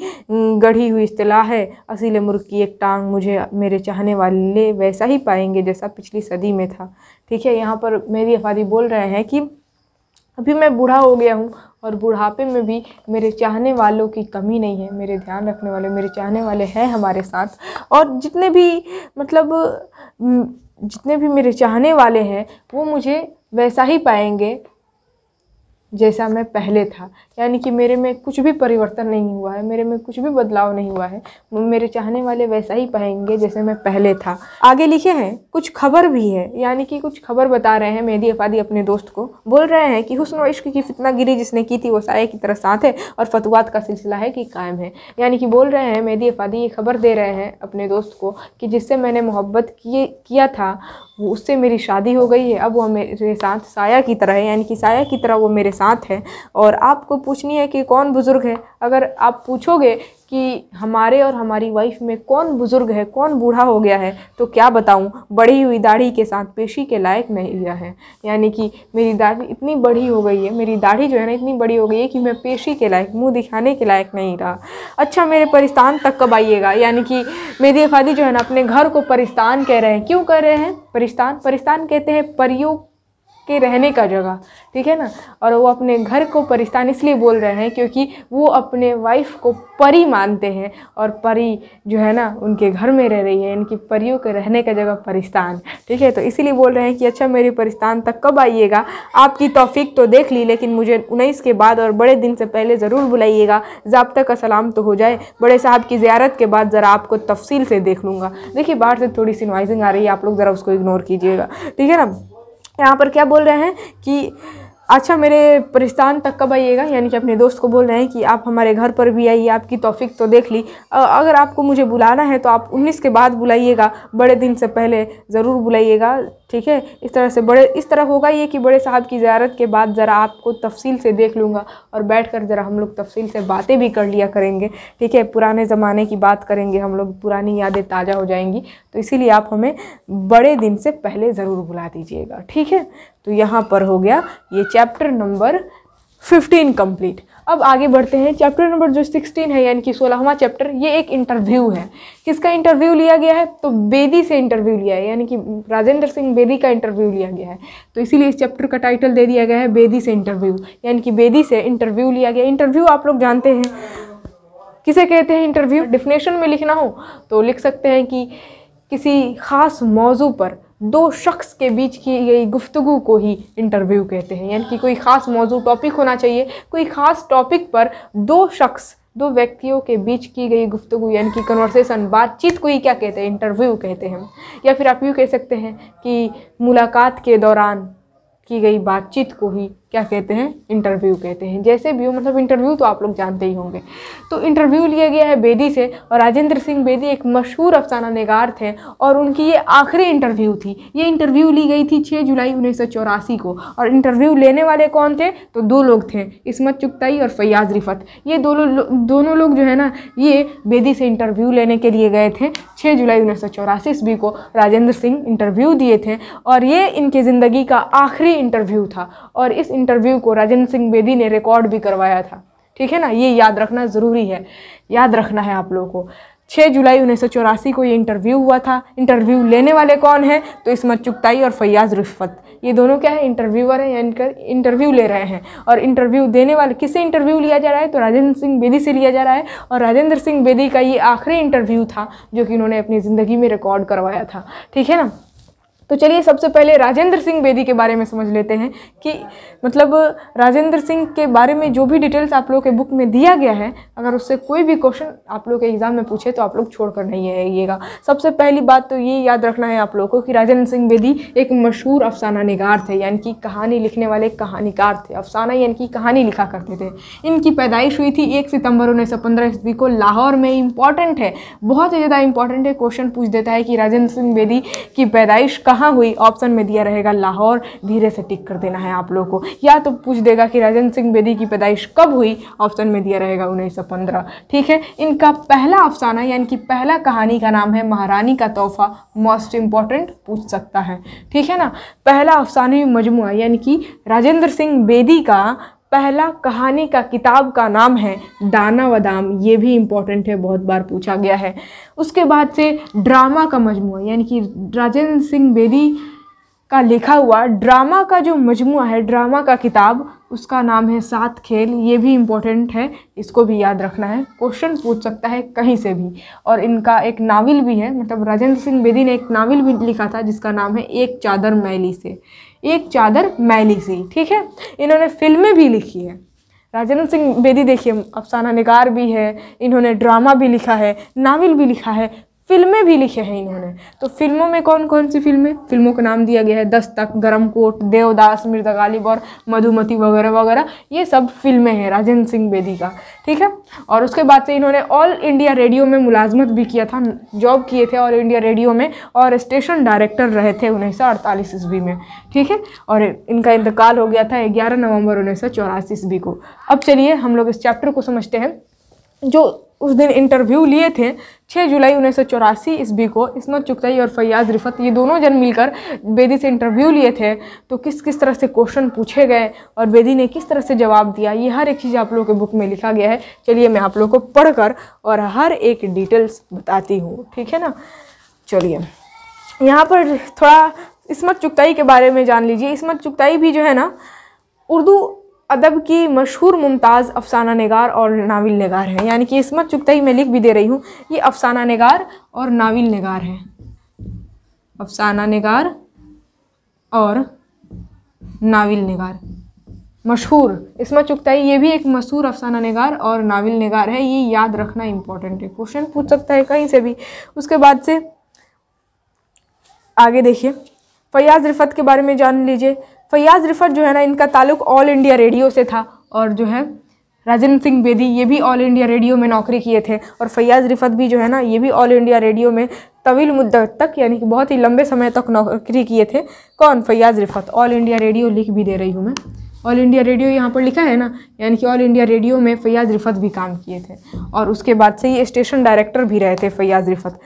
गढ़ी हुई अतलाह है असील मुर्ग की एक टांग मुझे मेरे चाहने वाले वैसा ही पाएंगे पाएंगे जैसा पिछली सदी में था ठीक है यहाँ पर मेरी अफारी बोल रहे हैं कि अभी मैं बूढ़ा हो गया हूँ और बुढ़ापे में भी मेरे चाहने वालों की कमी नहीं है मेरे ध्यान रखने वाले मेरे चाहने वाले हैं हमारे साथ और जितने भी मतलब जितने भी मेरे चाहने वाले हैं वो मुझे वैसा ही पाएंगे जैसा मैं पहले था यानी कि मेरे में कुछ भी परिवर्तन नहीं हुआ है मेरे में कुछ भी बदलाव नहीं हुआ है मेरे चाहने वाले वैसा ही पाएंगे जैसे मैं पहले था आगे लिखे हैं कुछ खबर भी है यानी कि कुछ खबर बता रहे हैं मेहदी अफादी अपने दोस्त को बोल रहे हैं कि हुसन इश्क की फितना गिरी जिसने की थी वो साय की तरह साथ है और फतवात का सिलसिला है कि कायम है यानी कि बोल रहे हैं मेहदी अफादी ये खबर दे रहे हैं अपने दोस्त को कि जिससे मैंने मोहब्बत किए किया था उससे मेरी शादी हो गई है अब वो मेरे साथ साया की तरह है यानी कि साया की तरह वो मेरे साथ हैं और आपको पूछनी है कि कौन बुज़ुर्ग है अगर आप पूछोगे कि हमारे और हमारी वाइफ में कौन बुज़ुर्ग है कौन बूढ़ा हो गया है तो क्या बताऊं बढ़ी हुई दाढ़ी के साथ पेशी के लायक नहीं गया है यानी कि मेरी दाढ़ी इतनी बड़ी हो गई है मेरी दाढ़ी जो है ना इतनी बड़ी हो गई है कि मैं पेशी के लायक मुंह दिखाने के लायक नहीं रहा अच्छा मेरे परिस्तान तक कब आइएगा यानी कि मेरी अफादी जो है ना अपने घर को परिस्तान कह रहे हैं क्यों कह रहे हैं परिस्तान परिस्तान कहते हैं परियों के रहने का जगह ठीक है ना और वो अपने घर को परिस्तान इसलिए बोल रहे हैं क्योंकि वो अपने वाइफ को परी मानते हैं और परी जो है ना उनके घर में रह रही है इनकी परियों के रहने का जगह परिस्थान ठीक है तो इसीलिए बोल रहे हैं कि अच्छा मेरे परिस्तान तक कब आइएगा आपकी तोफ़ीक तो देख ली लेकिन मुझे उन्नीस के बाद और बड़े दिन से पहले ज़रूर बुलाइएगा जबता का सलाम तो हो जाए बड़े साहब की ज़्यारत के बाद ज़रा आपको तफसील से देख लूँगा देखिए बाहर से थोड़ी सी नॉइजिंग आ रही है आप लोग ज़रा उसको इग्नोर कीजिएगा ठीक है ना यहाँ पर क्या बोल रहे हैं कि अच्छा मेरे परिस्तान तक कब आइएगा यानी कि अपने दोस्त को बोल रहे हैं कि आप हमारे घर पर भी आइए आपकी तोफ़ी तो देख ली अगर आपको मुझे बुलाना है तो आप 19 के बाद बुलाइएगा बड़े दिन से पहले ज़रूर बुलाइएगा ठीक है इस तरह से बड़े इस तरह होगा ये कि बड़े साहब की ज्यारत के बाद ज़रा आपको तफसील से देख लूँगा और बैठ कर ज़रा हम लोग तफसील से बातें भी कर लिया करेंगे ठीक है पुराने ज़माने की बात करेंगे हम लोग पुरानी यादें ताज़ा हो जाएंगी तो इसीलिए आप हमें बड़े दिन से पहले ज़रूर बुला दीजिएगा ठीक है तो यहाँ पर हो गया ये चैप्टर नंबर फिफ्टीन कंप्लीट अब आगे बढ़ते हैं चैप्टर नंबर जो सिक्सटीन है यानी कि सोलहवा चैप्टर ये एक इंटरव्यू है किसका इंटरव्यू लिया गया है तो बेदी से इंटरव्यू लिया है यानी कि राजेंद्र सिंह बेदी का इंटरव्यू लिया गया है तो इसीलिए इस चैप्टर का टाइटल दे दिया गया है बेदी से इंटरव्यू यानी कि बेदी से इंटरव्यू लिया गया इंटरव्यू आप लोग जानते हैं किसे कहते हैं इंटरव्यू डिफिनेशन में लिखना हो तो लिख सकते हैं कि किसी ख़ास मौजू पर दो शख्स के बीच की गई गुफ्तु को ही इंटरव्यू कहते हैं यानी कि कोई ख़ास मौजू टॉपिक होना चाहिए कोई ख़ास टॉपिक पर दो शख्स दो व्यक्तियों के बीच की गई गुफ्तु यानी कि कन्वर्सेशन बातचीत को ही क्या कहते हैं इंटरव्यू कहते हैं या फिर आप यूँ कह सकते हैं कि मुलाकात के दौरान की गई बातचीत को ही क्या कहते हैं इंटरव्यू कहते हैं जैसे भी हो मतलब इंटरव्यू तो आप लोग जानते ही होंगे तो इंटरव्यू लिया गया है बेदी से और राजेंद्र सिंह बेदी एक मशहूर अफसाना नगार थे और उनकी ये आखिरी इंटरव्यू थी ये इंटरव्यू ली गई थी 6 जुलाई उन्नीस को और इंटरव्यू लेने वाले कौन थे तो दो लोग थे इसमत चुगताई और फैयाज रिफत ये दोनों लो, दोनों लोग जो है ना ये बेदी से इंटरव्यू लेने के लिए गए थे छः जुलाई उन्नीस सौ चौरासी ईस्वी को राजेंद्र सिंह इंटरव्यू दिए थे और ये इनकी ज़िंदगी का आखिरी इंटरव्यू था और इस इंटरव्यू को राजेंद्र सिंह बेदी ने रिकॉर्ड भी करवाया था ठीक है ना ये याद रखना ज़रूरी है याद रखना है आप लोगों को 6 जुलाई उन्नीस को ये इंटरव्यू हुआ था इंटरव्यू लेने वाले कौन हैं तो इसमत चुगताई और फैयाज रिश्वत ये दोनों क्या है इंटरव्यूअर हैं एंकर इंटरव्यू ले रहे हैं और इंटरव्यू देने वाले किससे इंटरव्यू लिया जा रहा है तो राजेंद्र सिंह बेदी से लिया जा रहा है और राजेंद्र सिंह बेदी का ये आखिरी इंटरव्यू था जो कि उन्होंने अपनी ज़िंदगी में रिकॉर्ड करवाया था ठीक है ना तो चलिए सबसे पहले राजेंद्र सिंह बेदी के बारे में समझ लेते हैं कि मतलब राजेंद्र सिंह के बारे में जो भी डिटेल्स आप लोगों के बुक में दिया गया है अगर उससे कोई भी क्वेश्चन आप लोग के एग्ज़ाम में पूछे तो आप लोग छोड़ कर नहीं आइएगा सबसे पहली बात तो ये याद रखना है आप लोग को कि राजेंद्र सिंह बेदी एक मशहूर अफसाना निगार थे यानी कि कहानी लिखने वाले कहानीकार थे अफसाना यानी कि कहानी लिखा करते थे इनकी पैदाइश हुई थी एक सितंबर उन्नीस सौ पंद्रह ईस्वी को लाहौर में इंपॉर्टेंट है बहुत ही ज़्यादा इंपॉर्टेंट है क्वेश्चन पूछ देता है कि राजेंद्र सिंह बेदी की पैदाइश कहाँ कहाँ हुई ऑप्शन में दिया रहेगा लाहौर धीरे से टिक कर देना है आप लोगों को या तो पूछ देगा कि राजेंद्र सिंह बेदी की पैदाइश कब हुई ऑप्शन में दिया रहेगा उन्नीस ठीक है इनका पहला अफसाना यानी कि पहला कहानी का नाम है महारानी का तोहफा मोस्ट इम्पॉर्टेंट पूछ सकता है ठीक है ना पहला अफसाना मजमू यानी कि राजेंद्र सिंह बेदी का पहला कहानी का किताब का नाम है दाना वदाम ये भी इम्पोर्टेंट है बहुत बार पूछा गया है उसके बाद से ड्रामा का मजमू यानी कि राजेंद्र सिंह बेदी का लिखा हुआ ड्रामा का जो मजमू है ड्रामा का किताब उसका नाम है सात खेल ये भी इम्पोर्टेंट है इसको भी याद रखना है क्वेश्चन पूछ सकता है कहीं से भी और इनका एक नावल भी है मतलब राजेंद्र सिंह बेदी ने एक नावल भी लिखा था जिसका नाम है एक चादर मैली से एक चादर मैली सी ठीक है इन्होंने फिल्में भी लिखी है राजेंद्र सिंह बेदी देखिए अफसाना निगार भी है इन्होंने ड्रामा भी लिखा है नावल भी लिखा है फिल्में भी लिखे हैं इन्होंने तो फिल्मों में कौन कौन सी फिल्में फिल्मों का नाम दिया गया है दस्तक गरम कोट देवदास मृदा गालिब और मधुमती वगैरह वगैरह ये सब फिल्में हैं राजेंद्र सिंह बेदी का ठीक है और उसके बाद से इन्होंने ऑल इंडिया रेडियो में मुलाजमत भी किया था जॉब किए थे ऑल इंडिया रेडियो में और स्टेशन डायरेक्टर रहे थे उन्नीस सौ ईस्वी में ठीक है और इनका इंतकाल हो गया था ग्यारह नवंबर उन्नीस सौ ईस्वी को अब चलिए हम लोग इस चैप्टर को समझते हैं जो उस दिन इंटरव्यू लिए थे 6 जुलाई उन्नीस सौ चौरासी ईस्वी को इसमत चुगताई और फैयाज रिफत ये दोनों जन मिलकर बेदी से इंटरव्यू लिए थे तो किस किस तरह से क्वेश्चन पूछे गए और बेदी ने किस तरह से जवाब दिया ये हर एक चीज़ आप लोगों के बुक में लिखा गया है चलिए मैं आप लोगों को पढ़कर और हर एक डिटेल्स बताती हूँ ठीक है ना चलिए यहाँ पर थोड़ा इसमत चुगताई के बारे में जान लीजिए इसमत चुगताई भी जो है ना उर्दू अदब की मशहूर मुमताज़ अफसाना नगार और नाविल नगार हैं यानी कि इसमत ही मैं लिख भी दे रही हूँ ये अफसाना नगार और नाविल नगार हैं अफसाना नगार और नाविल नगार मशहूर इसमें चुगताई ये भी एक मशहूर अफसाना नगार और नाविल नगार है ये याद रखना इम्पोर्टेंट है क्वेश्चन पूछ सकता है कहीं से भी उसके बाद से आगे देखिए फयाज रिफत के बारे में जान लीजिए फयाज रिफर जो है ना इनका ताल्लुक ऑल इंडिया रेडियो से था और जो है राजेंद्र सिंह बेदी ये भी ऑल इंडिया रेडियो में नौकरी किए थे और फैयाज रिफत भी जो है ना ये भी ऑल इंडिया रेडियो में तवील मुद्दत तक यानी कि बहुत ही लंबे समय तक नौकरी किए थे कौन Faiyaz Rifat All India Radio लिख भी दे रही हूँ मैं ऑल इंडिया रेडियो यहाँ पर लिखा है ना यानी कि ऑल इंडिया रेडियो में फैयाज रिफत भी काम किए थे और उसके बाद से ये स्टेशन डायरेक्टर भी रहे थे फैयाज रिफत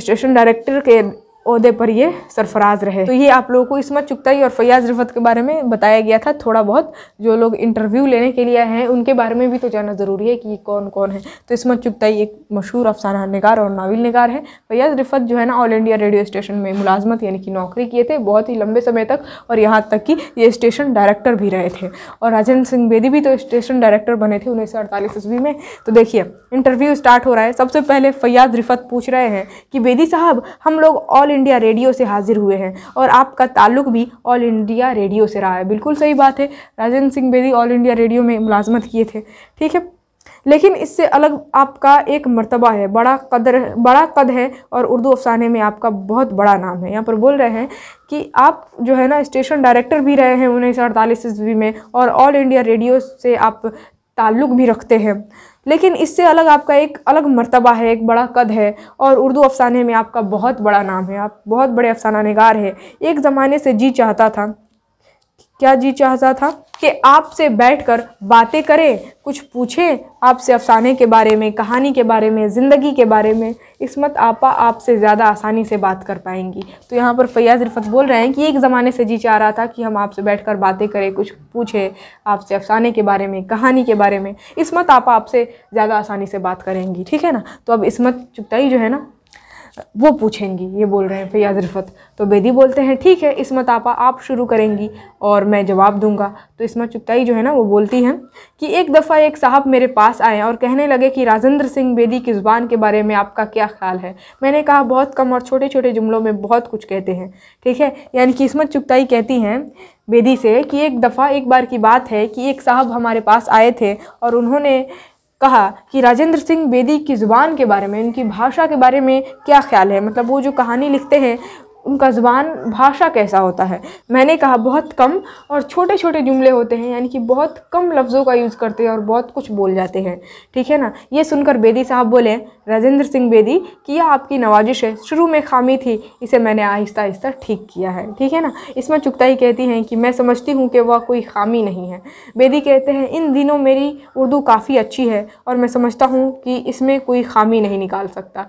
स्टेशन डायरेक्टर के अहदे पर ये सरफराज रहे तो ये आप लोगों को इसमत चुगताई और फैयाज रिफत के बारे में बताया गया था थोड़ा बहुत जो लोग इंटरव्यू लेने के लिए आए हैं उनके बारे में भी तो जानना ज़रूरी है कि ये कौन कौन है तो इसमत चुगताई एक मशहूर अफसाना नगार और नावल नगार है फैयाज रिफत जो है ना ऑल इंडिया रेडियो स्टेशन में मुलाजमत यानी कि नौकरी किए थे बहुत ही लंबे समय तक और यहाँ तक कि ये स्टेशन डायरेक्टर भी रहे थे और राजेंद्र सिंह बेदी भी तो स्टेशन डायरेक्टर बने थे उन्नीस सौ अड़तालीस ईस्वी में तो देखिए इंटरव्यू स्टार्ट हो रहा है सबसे पहले फैयाज रिफत पूछ रहे हैं कि बेदी साहब हम लोग ऑल इंडिया रेडियो से हाजिर हुए हैं और आपका ताल्लुक भी ऑल इंडिया रेडियो से रहा है बिल्कुल सही बात है Rajendra Singh Bedi All India Radio में मुलाजमत किए थे ठीक है लेकिन इससे अलग आपका एक मर्तबा है बड़ा कदर बड़ा कद है और उर्दू अफसाने में आपका बहुत बड़ा नाम है यहाँ पर बोल रहे हैं कि आप जो है ना स्टेशन डायरेक्टर भी रहे हैं उन्नीस सौ अड़तालीस ईस्वी में और ऑल इंडिया रेडियो से आप ताल्लुक़ भी रखते हैं लेकिन इससे अलग आपका एक अलग मर्तबा है एक बड़ा कद है और उर्दू अफसाने में आपका बहुत बड़ा नाम है आप बहुत बड़े अफसाना नगार है एक ज़माने से जी चाहता था क्या जी चाहता था कि आपसे बैठकर बातें करें कुछ पूछें आपसे अफसाने के बारे में कहानी के बारे में ज़िंदगी के बारे में इसमत आपा आपसे ज़्यादा आसानी से बात कर पाएंगी तो यहाँ पर फैयाज़ रिफत बोल रहे हैं कि एक ज़माने से जी चाह रहा था कि हम आपसे बैठकर बातें करें कुछ पूछें आपसे अफसाने के बारे में कहानी के बारे में इसमत आपा आपसे ज़्यादा आसानी से बात करेंगी ठीक है ना तो अब इसमत चुपताई जो है ना वो पूछेंगी ये बोल रहे हैं फैयाज रिफत तो बेदी बोलते हैं ठीक है इसमत आपा आप शुरू करेंगी और मैं जवाब दूंगा तो इसमत चुगताई जो है ना वो बोलती हैं कि एक दफ़ा एक साहब मेरे पास आए और कहने लगे कि राजेंद्र सिंह बेदी की ज़ुबान के बारे में आपका क्या ख्याल है मैंने कहा बहुत कम और छोटे छोटे जुमलों में बहुत कुछ कहते हैं ठीक है यानी कि इसमत चुगताई कहती हैं बेदी से कि एक दफ़ा एक बार की बात है कि एक साहब हमारे पास आए थे और उन्होंने कहा कि राजेंद्र सिंह बेदी की ज़ुबान के बारे में उनकी भाषा के बारे में क्या ख्याल है मतलब वो जो कहानी लिखते हैं उनका ज़बान भाषा कैसा होता है मैंने कहा बहुत कम और छोटे छोटे जुमले होते हैं यानी कि बहुत कम लफ्ज़ों का यूज़ करते हैं और बहुत कुछ बोल जाते हैं ठीक है ना ये सुनकर बेदी साहब बोले राजेंद्र सिंह बेदी कि यह आपकी नवाजिश है शुरू में खामी थी इसे मैंने आहिस्ता आहिस्ता ठीक किया है ठीक है ना इसमें चुगताई कहती हैं कि मैं समझती हूँ कि वह कोई खामी नहीं है बेदी कहते हैं इन दिनों मेरी उर्दू काफ़ी अच्छी है और मैं समझता हूँ कि इसमें कोई खामी नहीं निकाल सकता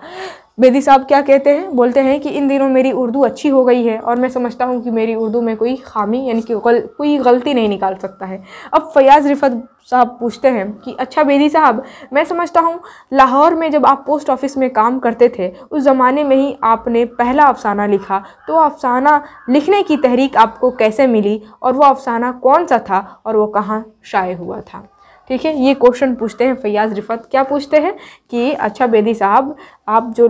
बेदी साहब क्या कहते हैं बोलते हैं कि इन दिनों मेरी उर्दू अच्छी हो गई है और मैं समझता हूँ कि मेरी उर्दू में कोई खामी यानी कि गल, कोई गलती नहीं निकाल सकता है अब फयाज़ रिफत साहब पूछते हैं कि अच्छा बेदी साहब मैं समझता हूँ लाहौर में जब आप पोस्ट ऑफिस में काम करते थे उस ज़माने में ही आपने पहला अफसाना लिखा तो अफसाना लिखने की तहरीक आपको कैसे मिली और वह अफसाना कौन सा था और वो कहाँ शाये हुआ था ठीक है ये क्वेश्चन पूछते हैं फैयाज़ रिफत क्या पूछते हैं कि अच्छा बेदी साहब आप जो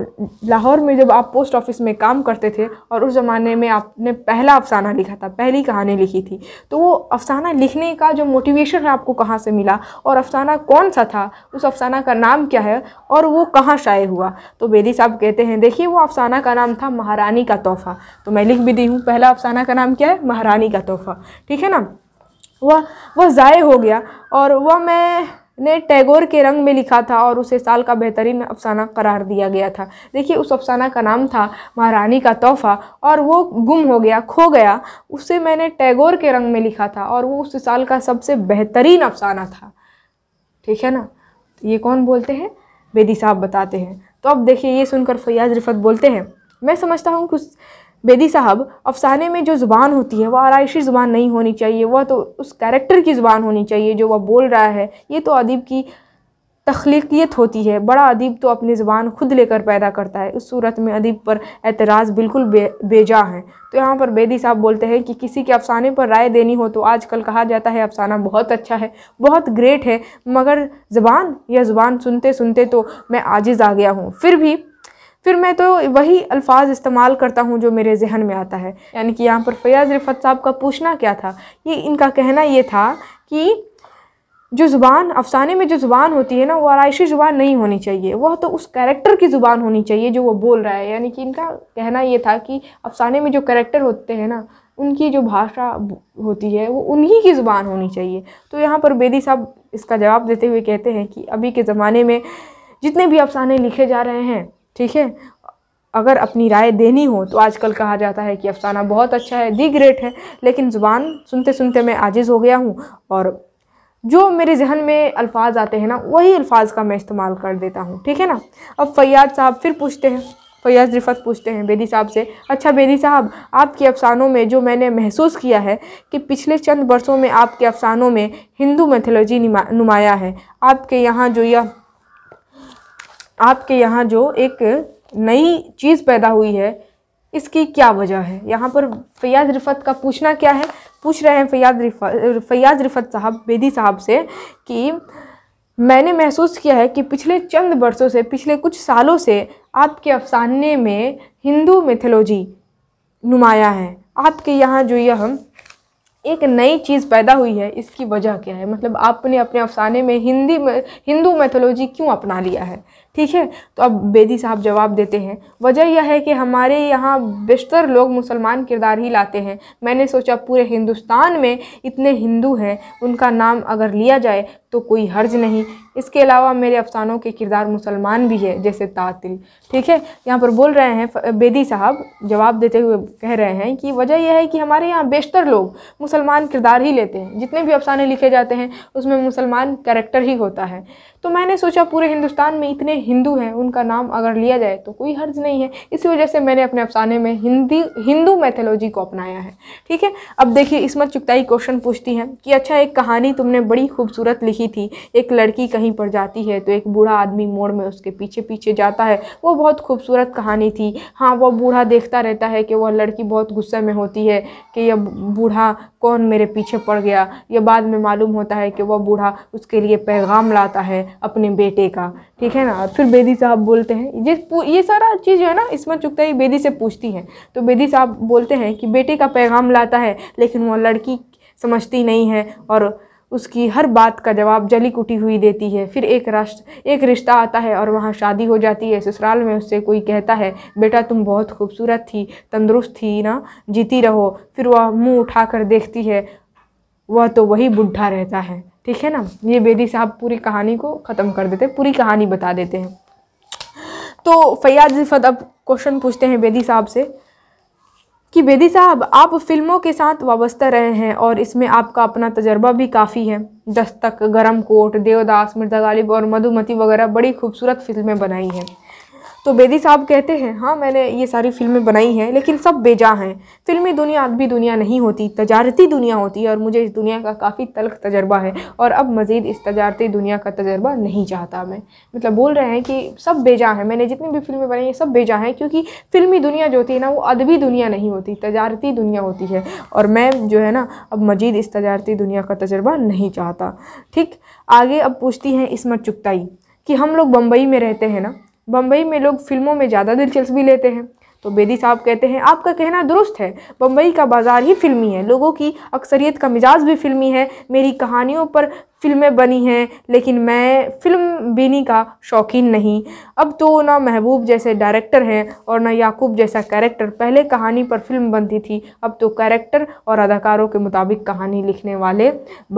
लाहौर में जब आप पोस्ट ऑफिस में काम करते थे और उस ज़माने में आपने पहला अफसाना लिखा था पहली कहानी लिखी थी तो वो अफसाना लिखने का जो मोटिवेशन है आपको कहाँ से मिला और अफसाना कौन सा था उस अफसाना का नाम क्या है और वो कहाँ शाये हुआ तो बेदी साहब कहते हैं देखिए वो अफसाना का नाम था महारानी का तोहफ़ा तो मैं लिख भी दी हूँ पहला अफसाना का नाम क्या है महारानी का तोहफ़ा ठीक है ना वह वह ज़ाय हो गया और वह मैं ने टैगोर के रंग में लिखा था और उसे साल का बेहतरीन अफसाना करार दिया गया था देखिए उस अफसाना का नाम था महारानी का तोहफ़ा और वो गुम हो गया खो गया उसे मैंने टैगोर के रंग में लिखा था और वो उस साल का सबसे बेहतरीन अफसाना था ठीक है ना तो ये कौन बोलते हैं बेदी साहब बताते हैं तो अब देखिए ये सुनकर फैयाज रिफत बोलते हैं मैं समझता हूँ कुछ बेदी साहब अफसाने में जो ज़ुबान होती है वह आरइशी ज़ुबान नहीं होनी चाहिए वह तो उस कैरेक्टर की ज़ुबान होनी चाहिए जो वह बोल रहा है ये तो अदीब की तख्लीकियत होती है बड़ा अदीब तो अपनी ज़बान खुद लेकर पैदा करता है उस सूरत में अदीब पर एतराज़ बिल्कुल बे बेजा है तो यहाँ पर बेदी साहब बोलते हैं कि किसी के अफसाने पर राय देनी हो तो आजकल कहा जाता है अफसाना बहुत अच्छा है बहुत ग्रेट है मगर ज़बान या ज़ुबान सुनते सुनते तो मैं आजिज़ आ गया हूँ फिर भी फिर मैं तो वही अल्फाज इस्तेमाल करता हूँ जो मेरे जहन में आता है यानी कि यहाँ पर फयाज़ रिफत साहब का पूछना क्या था ये इनका कहना ये था कि जो ज़ुबान अफसाने में जो ज़ुबान होती है ना वो आरइशी ज़ुबान नहीं होनी चाहिए वह तो उस करेक्टर की ज़ुबान होनी चाहिए जो वो बोल रहा है यानी कि इनका कहना ये था कि अफसाने में जो करेक्टर होते हैं ना उनकी जो भाषा होती है वो उन्हीं की ज़ुबान होनी चाहिए तो यहाँ पर बेदी साहब इसका जवाब देते हुए कहते हैं कि अभी के ज़माने में जितने भी अफसाने लिखे जा रहे हैं ठीक है अगर अपनी राय देनी हो तो आजकल कहा जाता है कि अफसाना बहुत अच्छा है दी ग्रेट है लेकिन ज़ुबान सुनते सुनते मैं आजिज़ हो गया हूँ और जो मेरे जहन में अल्फाज आते हैं ना वही अल्फाज का मैं इस्तेमाल कर देता हूँ ठीक है ना अब फ़ैयाद साहब फिर पूछते हैं फ़ैयाज रिफत पूछते हैं बेदी साहब से अच्छा बेदी साहब आपके अफसानों में जो मैंने महसूस किया है कि पिछले चंद बरसों में आपके अफसानों में हिंदू मैथोलॉजी नुमाया है आपके यहाँ जो यह आपके यहाँ जो एक नई चीज़ पैदा हुई है इसकी क्या वजह है यहाँ पर फयाज रिफत का पूछना क्या है पूछ रहे हैं फयाज रिफत फयाज रिफत साहब बेदी साहब से कि मैंने महसूस किया है कि पिछले चंद वर्षों से पिछले कुछ सालों से आपके अफसाने में हिंदू मिथोलॉजी नुमाया है आपके यहाँ जो यह एक नई चीज़ पैदा हुई है इसकी वजह क्या है मतलब आपने अपने अफसाने में हिंदी हिंदू मैथोलॉजी क्यों अपना लिया है ठीक है तो अब बेदी साहब जवाब देते हैं वजह यह है कि हमारे यहाँ बेशतर लोग मुसलमान किरदार ही लाते हैं मैंने सोचा पूरे हिंदुस्तान में इतने हिंदू हैं उनका नाम अगर लिया जाए तो कोई हर्ज नहीं इसके अलावा मेरे अफसानों के किरदार मुसलमान भी है जैसे तातिल ठीक है यहाँ पर बोल रहे हैं बेदी साहब जवाब देते हुए कह रहे हैं कि वजह यह है कि हमारे यहाँ बेशतर लोग मुसलमान किरदार ही लेते हैं जितने भी अफसाने लिखे जाते हैं उसमें मुसलमान कैरेक्टर ही होता है तो मैंने सोचा पूरे हिंदुस्तान में इतने हिंदू हैं उनका नाम अगर लिया जाए तो कोई हर्ज नहीं है इसी वजह से मैंने अपने अफसाने में हिंदी हिंदू मैथोलॉजी को अपनाया है ठीक है अब देखिए इसमें चुगताई क्वेश्चन पूछती हैं कि अच्छा एक कहानी तुमने बड़ी खूबसूरत लिखी थी एक लड़की कहीं पर जाती है तो एक बूढ़ा आदमी मोड़ में उसके पीछे पीछे जाता है वो बहुत खूबसूरत कहानी थी हाँ वह बूढ़ा देखता रहता है कि वह लड़की बहुत गुस्से में होती है कि यह बूढ़ा कौन मेरे पीछे पड़ गया यह बाद में मालूम होता है कि वह बूढ़ा उसके लिए पैगाम लाता है अपने बेटे का ठीक है ना बाद फिर बेदी साहब बोलते हैं ये ये सारा चीज़ जो है ना इसमें है बेदी से पूछती हैं तो बेदी साहब बोलते हैं कि बेटे का पैगाम लाता है लेकिन वो लड़की समझती नहीं है और उसकी हर बात का जवाब जली कुटी हुई देती है फिर एक राष्ट्र एक रिश्ता आता है और वहाँ शादी हो जाती है ससुराल में उससे कोई कहता है बेटा तुम बहुत खूबसूरत थी तंदुरुस्त थी ना जीती रहो फिर वह मुंह उठाकर देखती है वह तो वही बुढ़ा रहता है ठीक है ना ये बेदी साहब पूरी कहानी को ख़त्म कर देते हैं पूरी कहानी बता देते हैं तो फयाज रिफत अब क्वेश्चन पूछते हैं बेदी साहब से कि बेदी साहब आप फिल्मों के साथ वाबस्ता रहे हैं और इसमें आपका अपना तजर्बा भी काफ़ी है दस्तक गरम कोट देवदास मिर्जा गालिब और मधुमती वगैरह बड़ी खूबसूरत फिल्में बनाई हैं तो बेदी साहब कहते हैं हाँ मैंने ये सारी फिल्में बनाई हैं लेकिन सब बेजा हैं फिल्मी दुनिया अदबी दुनिया नहीं होती तजारती दुनिया होती है और मुझे इस दुनिया का काफ़ी तलख तजर्बा है और अब मज़ीद इस तजारती दुनिया का तजर्बा नहीं चाहता मैं मतलब बोल रहे हैं कि सब बेजा हैं मैंने जितनी भी फिल्में बनाई हैं सब बेजा हैं क्योंकि फिल्मी दुनिया जो होती है ना वो अदबी दुनिया नहीं होती तजारती दुनिया होती है और मैं जो है ना अब मजीद इस तजारती दुनिया का तजर्बा नहीं चाहता ठीक आगे अब पूछती हैं इसमत चुगताई कि हम लोग बम्बई में रहते हैं ना बम्बई में लोग फिल्मों में ज़्यादा दिलचस्पी लेते हैं तो बेदी साहब कहते हैं आपका कहना दुरुस्त है बम्बई का बाज़ार ही फिल्मी है लोगों की अक्सरियत का मिजाज भी फिल्मी है मेरी कहानियों पर फिल्में बनी हैं लेकिन मैं फिल्म बीनी का शौकीन नहीं अब तो ना महबूब जैसे डायरेक्टर हैं और ना याकूब जैसा कैरेक्टर पहले कहानी पर फिल्म बनती थी अब तो कैरेक्टर और अदाकारों के मुताबिक कहानी लिखने वाले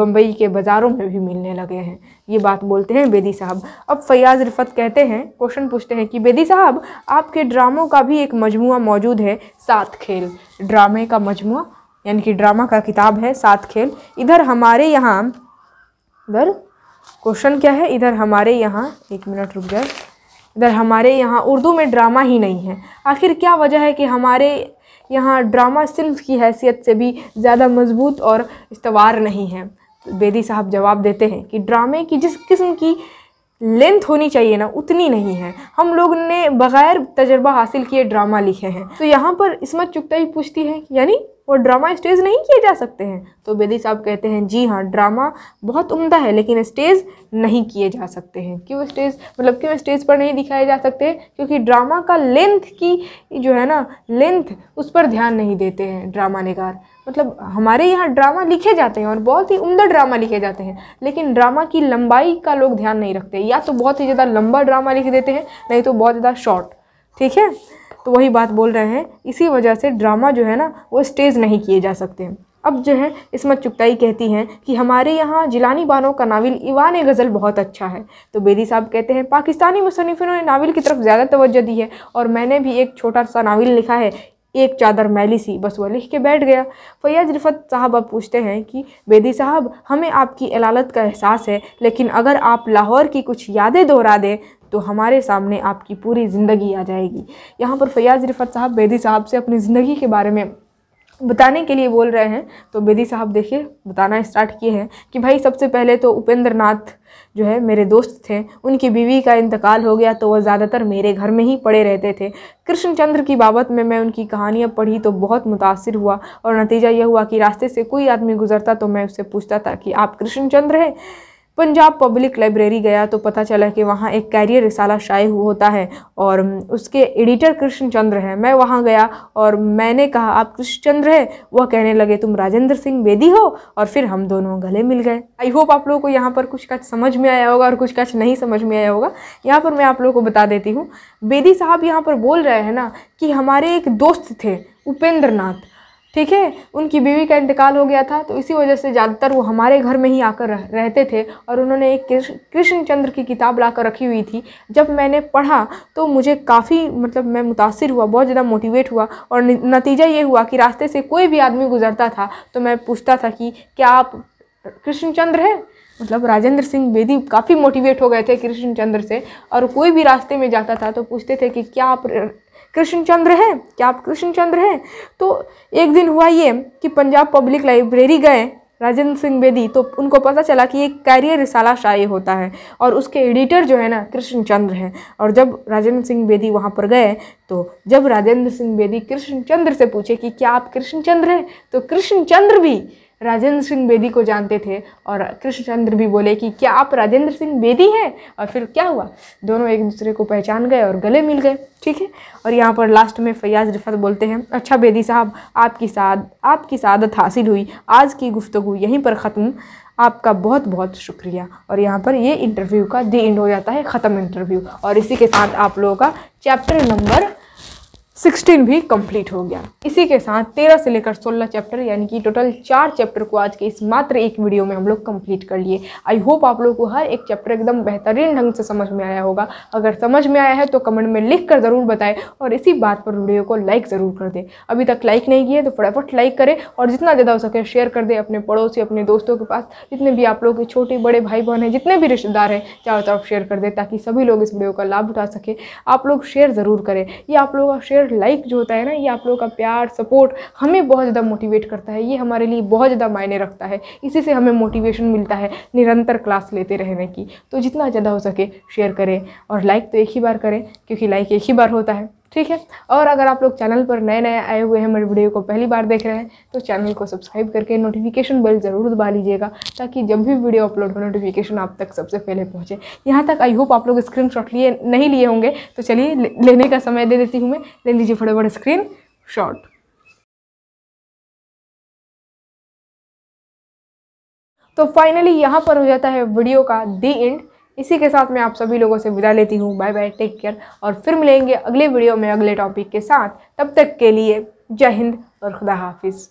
बम्बई के बाज़ारों में भी मिलने लगे हैं ये बात बोलते हैं बेदी साहब अब फयाज़ रिफत कहते हैं क्वेश्चन पूछते हैं कि बेदी साहब आपके ड्रामों का भी एक मजमू मौजूद है सात खेल ड्रामे का मजमू यानी कि ड्रामा का किताब है सात खेल इधर हमारे यहाँ इधर क्वेश्चन क्या है इधर हमारे यहाँ एक मिनट रुक जाए इधर हमारे यहाँ उर्दू में ड्रामा ही नहीं है आखिर क्या वजह है कि हमारे यहाँ ड्रामा सिर्फ की हैसियत से भी ज़्यादा मजबूत और इस्तवार नहीं है बेदी साहब जवाब देते हैं कि ड्रामे की जिस किस्म की लेंथ होनी चाहिए ना उतनी नहीं है हम लोग ने बग़ैर तजर्बा हासिल किए ड्रामा लिखे हैं तो यहाँ पर इसमत ही पूछती है यानी वो ड्रामा स्टेज नहीं किए जा सकते हैं तो बेदी साहब कहते हैं जी हाँ ड्रामा बहुत उम्दा है लेकिन स्टेज नहीं किए जा सकते हैं क्यों स्टेज मतलब क्यों स्टेज पर नहीं दिखाए जा सकते क्योंकि ड्रामा का लेंथ की जो है ना लेंथ उस पर ध्यान नहीं देते हैं ड्रामा निगार मतलब हमारे यहाँ ड्रामा लिखे जाते हैं और बहुत ही उम्दा ड्रामा लिखे जाते हैं लेकिन ड्रामा की लंबाई का लोग ध्यान नहीं रखते या तो बहुत ही ज़्यादा लंबा ड्रामा लिख देते हैं नहीं तो बहुत ज़्यादा शॉर्ट ठीक है तो वही बात बोल रहे हैं इसी वजह से ड्रामा जो है ना वो स्टेज नहीं किए जा सकते अब जो है इसमत चुगताई कहती हैं कि हमारे यहाँ जिलानी बानो का नावल ईवान गज़ल बहुत अच्छा है तो बेदी साहब कहते हैं पाकिस्तानी मुसनफिनों ने नावल की तरफ ज़्यादा तोज्जो दी है और मैंने भी एक छोटा सा नावल लिखा है एक चादर मैली सी बस वह लिख के बैठ गया फैयाज रिफत साहब अब पूछते हैं कि बेदी साहब हमें आपकी अलालत का एहसास है लेकिन अगर आप लाहौर की कुछ यादें दोहरा दें तो हमारे सामने आपकी पूरी ज़िंदगी आ जाएगी यहाँ पर फैयाज रिफत साहब बेदी साहब से अपनी ज़िंदगी के बारे में बताने के लिए बोल रहे हैं तो बेदी साहब देखिए बताना स्टार्ट किए हैं कि भाई सबसे पहले तो उपेंद्र नाथ जो है मेरे दोस्त थे उनकी बीवी का इंतकाल हो गया तो वह ज़्यादातर मेरे घर में ही पड़े रहते थे कृष्णचंद्र की बाबत में मैं उनकी कहानियाँ पढ़ी तो बहुत मुतासर हुआ और नतीजा यह हुआ कि रास्ते से कोई आदमी गुजरता तो मैं उससे पूछता था कि आप कृष्णचंद्र हैं पंजाब पब्लिक लाइब्रेरी गया तो पता चला कि वहाँ एक कैरियर रिसाला शाये हुआ होता है और उसके एडिटर कृष्ण चंद्र हैं मैं वहाँ गया और मैंने कहा आप कृष्ण चंद्र है वह कहने लगे तुम राजेंद्र सिंह बेदी हो और फिर हम दोनों गले मिल गए आई होप आप लोगों को यहाँ पर कुछ कच समझ में आया होगा और कुछ कच नहीं समझ में आया होगा यहाँ पर मैं आप लोगों को बता देती हूँ बेदी साहब यहाँ पर बोल रहे हैं ना कि हमारे एक दोस्त थे उपेंद्र नाथ ठीक है उनकी बीवी का इंतकाल हो गया था तो इसी वजह से ज़्यादातर वो हमारे घर में ही आकर रह, रहते थे और उन्होंने एक कृष्ण कृष्णचंद्र की किताब ला कर रखी हुई थी जब मैंने पढ़ा तो मुझे काफ़ी मतलब मैं मुतासर हुआ बहुत ज़्यादा मोटिवेट हुआ और नतीजा ये हुआ कि रास्ते से कोई भी आदमी गुजरता था तो मैं पूछता था कि क्या आप कृष्णचंद्र हैं मतलब राजेंद्र सिंह बेदी काफ़ी मोटिवेट हो गए थे कृष्णचंद्र से और कोई भी रास्ते में जाता था तो पूछते थे कि क्या आप कृष्ण चंद्र हैं क्या आप कृष्ण चंद्र हैं तो एक दिन हुआ ये कि पंजाब पब्लिक लाइब्रेरी गए राजेंद्र सिंह बेदी तो उनको पता चला कि एक कैरियर रिसाला शाये होता है और उसके एडिटर जो है ना कृष्ण चंद्र हैं और जब राजेंद्र सिंह बेदी वहाँ पर गए तो जब राजेंद्र सिंह बेदी कृष्ण चंद्र से पूछे कि क्या आप कृष्ण चंद्र हैं तो कृष्ण चंद्र भी राजेंद्र सिंह बेदी को जानते थे और कृष्णचंद्र भी बोले कि क्या आप राजेंद्र सिंह बेदी हैं और फिर क्या हुआ दोनों एक दूसरे को पहचान गए और गले मिल गए ठीक है और यहाँ पर लास्ट में फैयाज रिफत बोलते हैं अच्छा बेदी साहब आपकी साद आपकी सादत हासिल हुई आज की गुफ्तु यहीं पर ख़त्म आपका बहुत बहुत शुक्रिया और यहाँ पर ये इंटरव्यू का दी एंड हो जाता है ख़त्म इंटरव्यू और इसी के साथ आप लोगों का चैप्टर नंबर सिक्सटीन भी कंप्लीट हो गया इसी के साथ तेरह से लेकर सोलह चैप्टर यानी कि टोटल चार चैप्टर को आज के इस मात्र एक वीडियो में हम लोग कंप्लीट कर लिए आई होप आप लोगों को हर एक चैप्टर एकदम बेहतरीन ढंग से समझ में आया होगा अगर समझ में आया है तो कमेंट में लिख कर ज़रूर बताएं और इसी बात पर वीडियो को लाइक ज़रूर कर दें अभी तक लाइक नहीं किए तो फटाफट लाइक करें और जितना ज़्यादा हो सके शेयर कर दें अपने पड़ोसी अपने दोस्तों के पास जितने भी आप लोग के छोटे बड़े भाई बहन हैं जितने भी रिश्तेदार हैं चारों तरफ शेयर कर दें ताकि सभी लोग इस वीडियो का लाभ उठा सकें आप लोग शेयर ज़रूर करें ये आप लोगों का शेयर लाइक जो होता है ना ये आप लोगों का प्यार सपोर्ट हमें बहुत ज़्यादा मोटिवेट करता है ये हमारे लिए बहुत ज़्यादा मायने रखता है इसी से हमें मोटिवेशन मिलता है निरंतर क्लास लेते रहने की तो जितना ज़्यादा हो सके शेयर करें और लाइक तो एक ही बार करें क्योंकि लाइक एक ही बार होता है ठीक है और अगर आप लोग चैनल पर नए नए आए हुए हैं मेरे वीडियो को पहली बार देख रहे हैं तो चैनल को सब्सक्राइब करके नोटिफिकेशन बेल ज़रूर दबा लीजिएगा ताकि जब भी वीडियो अपलोड हो नोटिफिकेशन आप तक सबसे पहले पहुँचे यहाँ तक आई होप आप लोग स्क्रीन लिए नहीं लिए होंगे तो चलिए लेने का समय दे देती हूँ मैं ले लीजिए फटोफट स्क्रीन शॉट तो फाइनली यहाँ पर हो जाता है वीडियो का दी एंड इसी के साथ मैं आप सभी लोगों से विदा लेती हूँ बाय बाय टेक केयर और फिर मिलेंगे अगले वीडियो में अगले टॉपिक के साथ तब तक के लिए जय हिंद और खुदा हाफिज़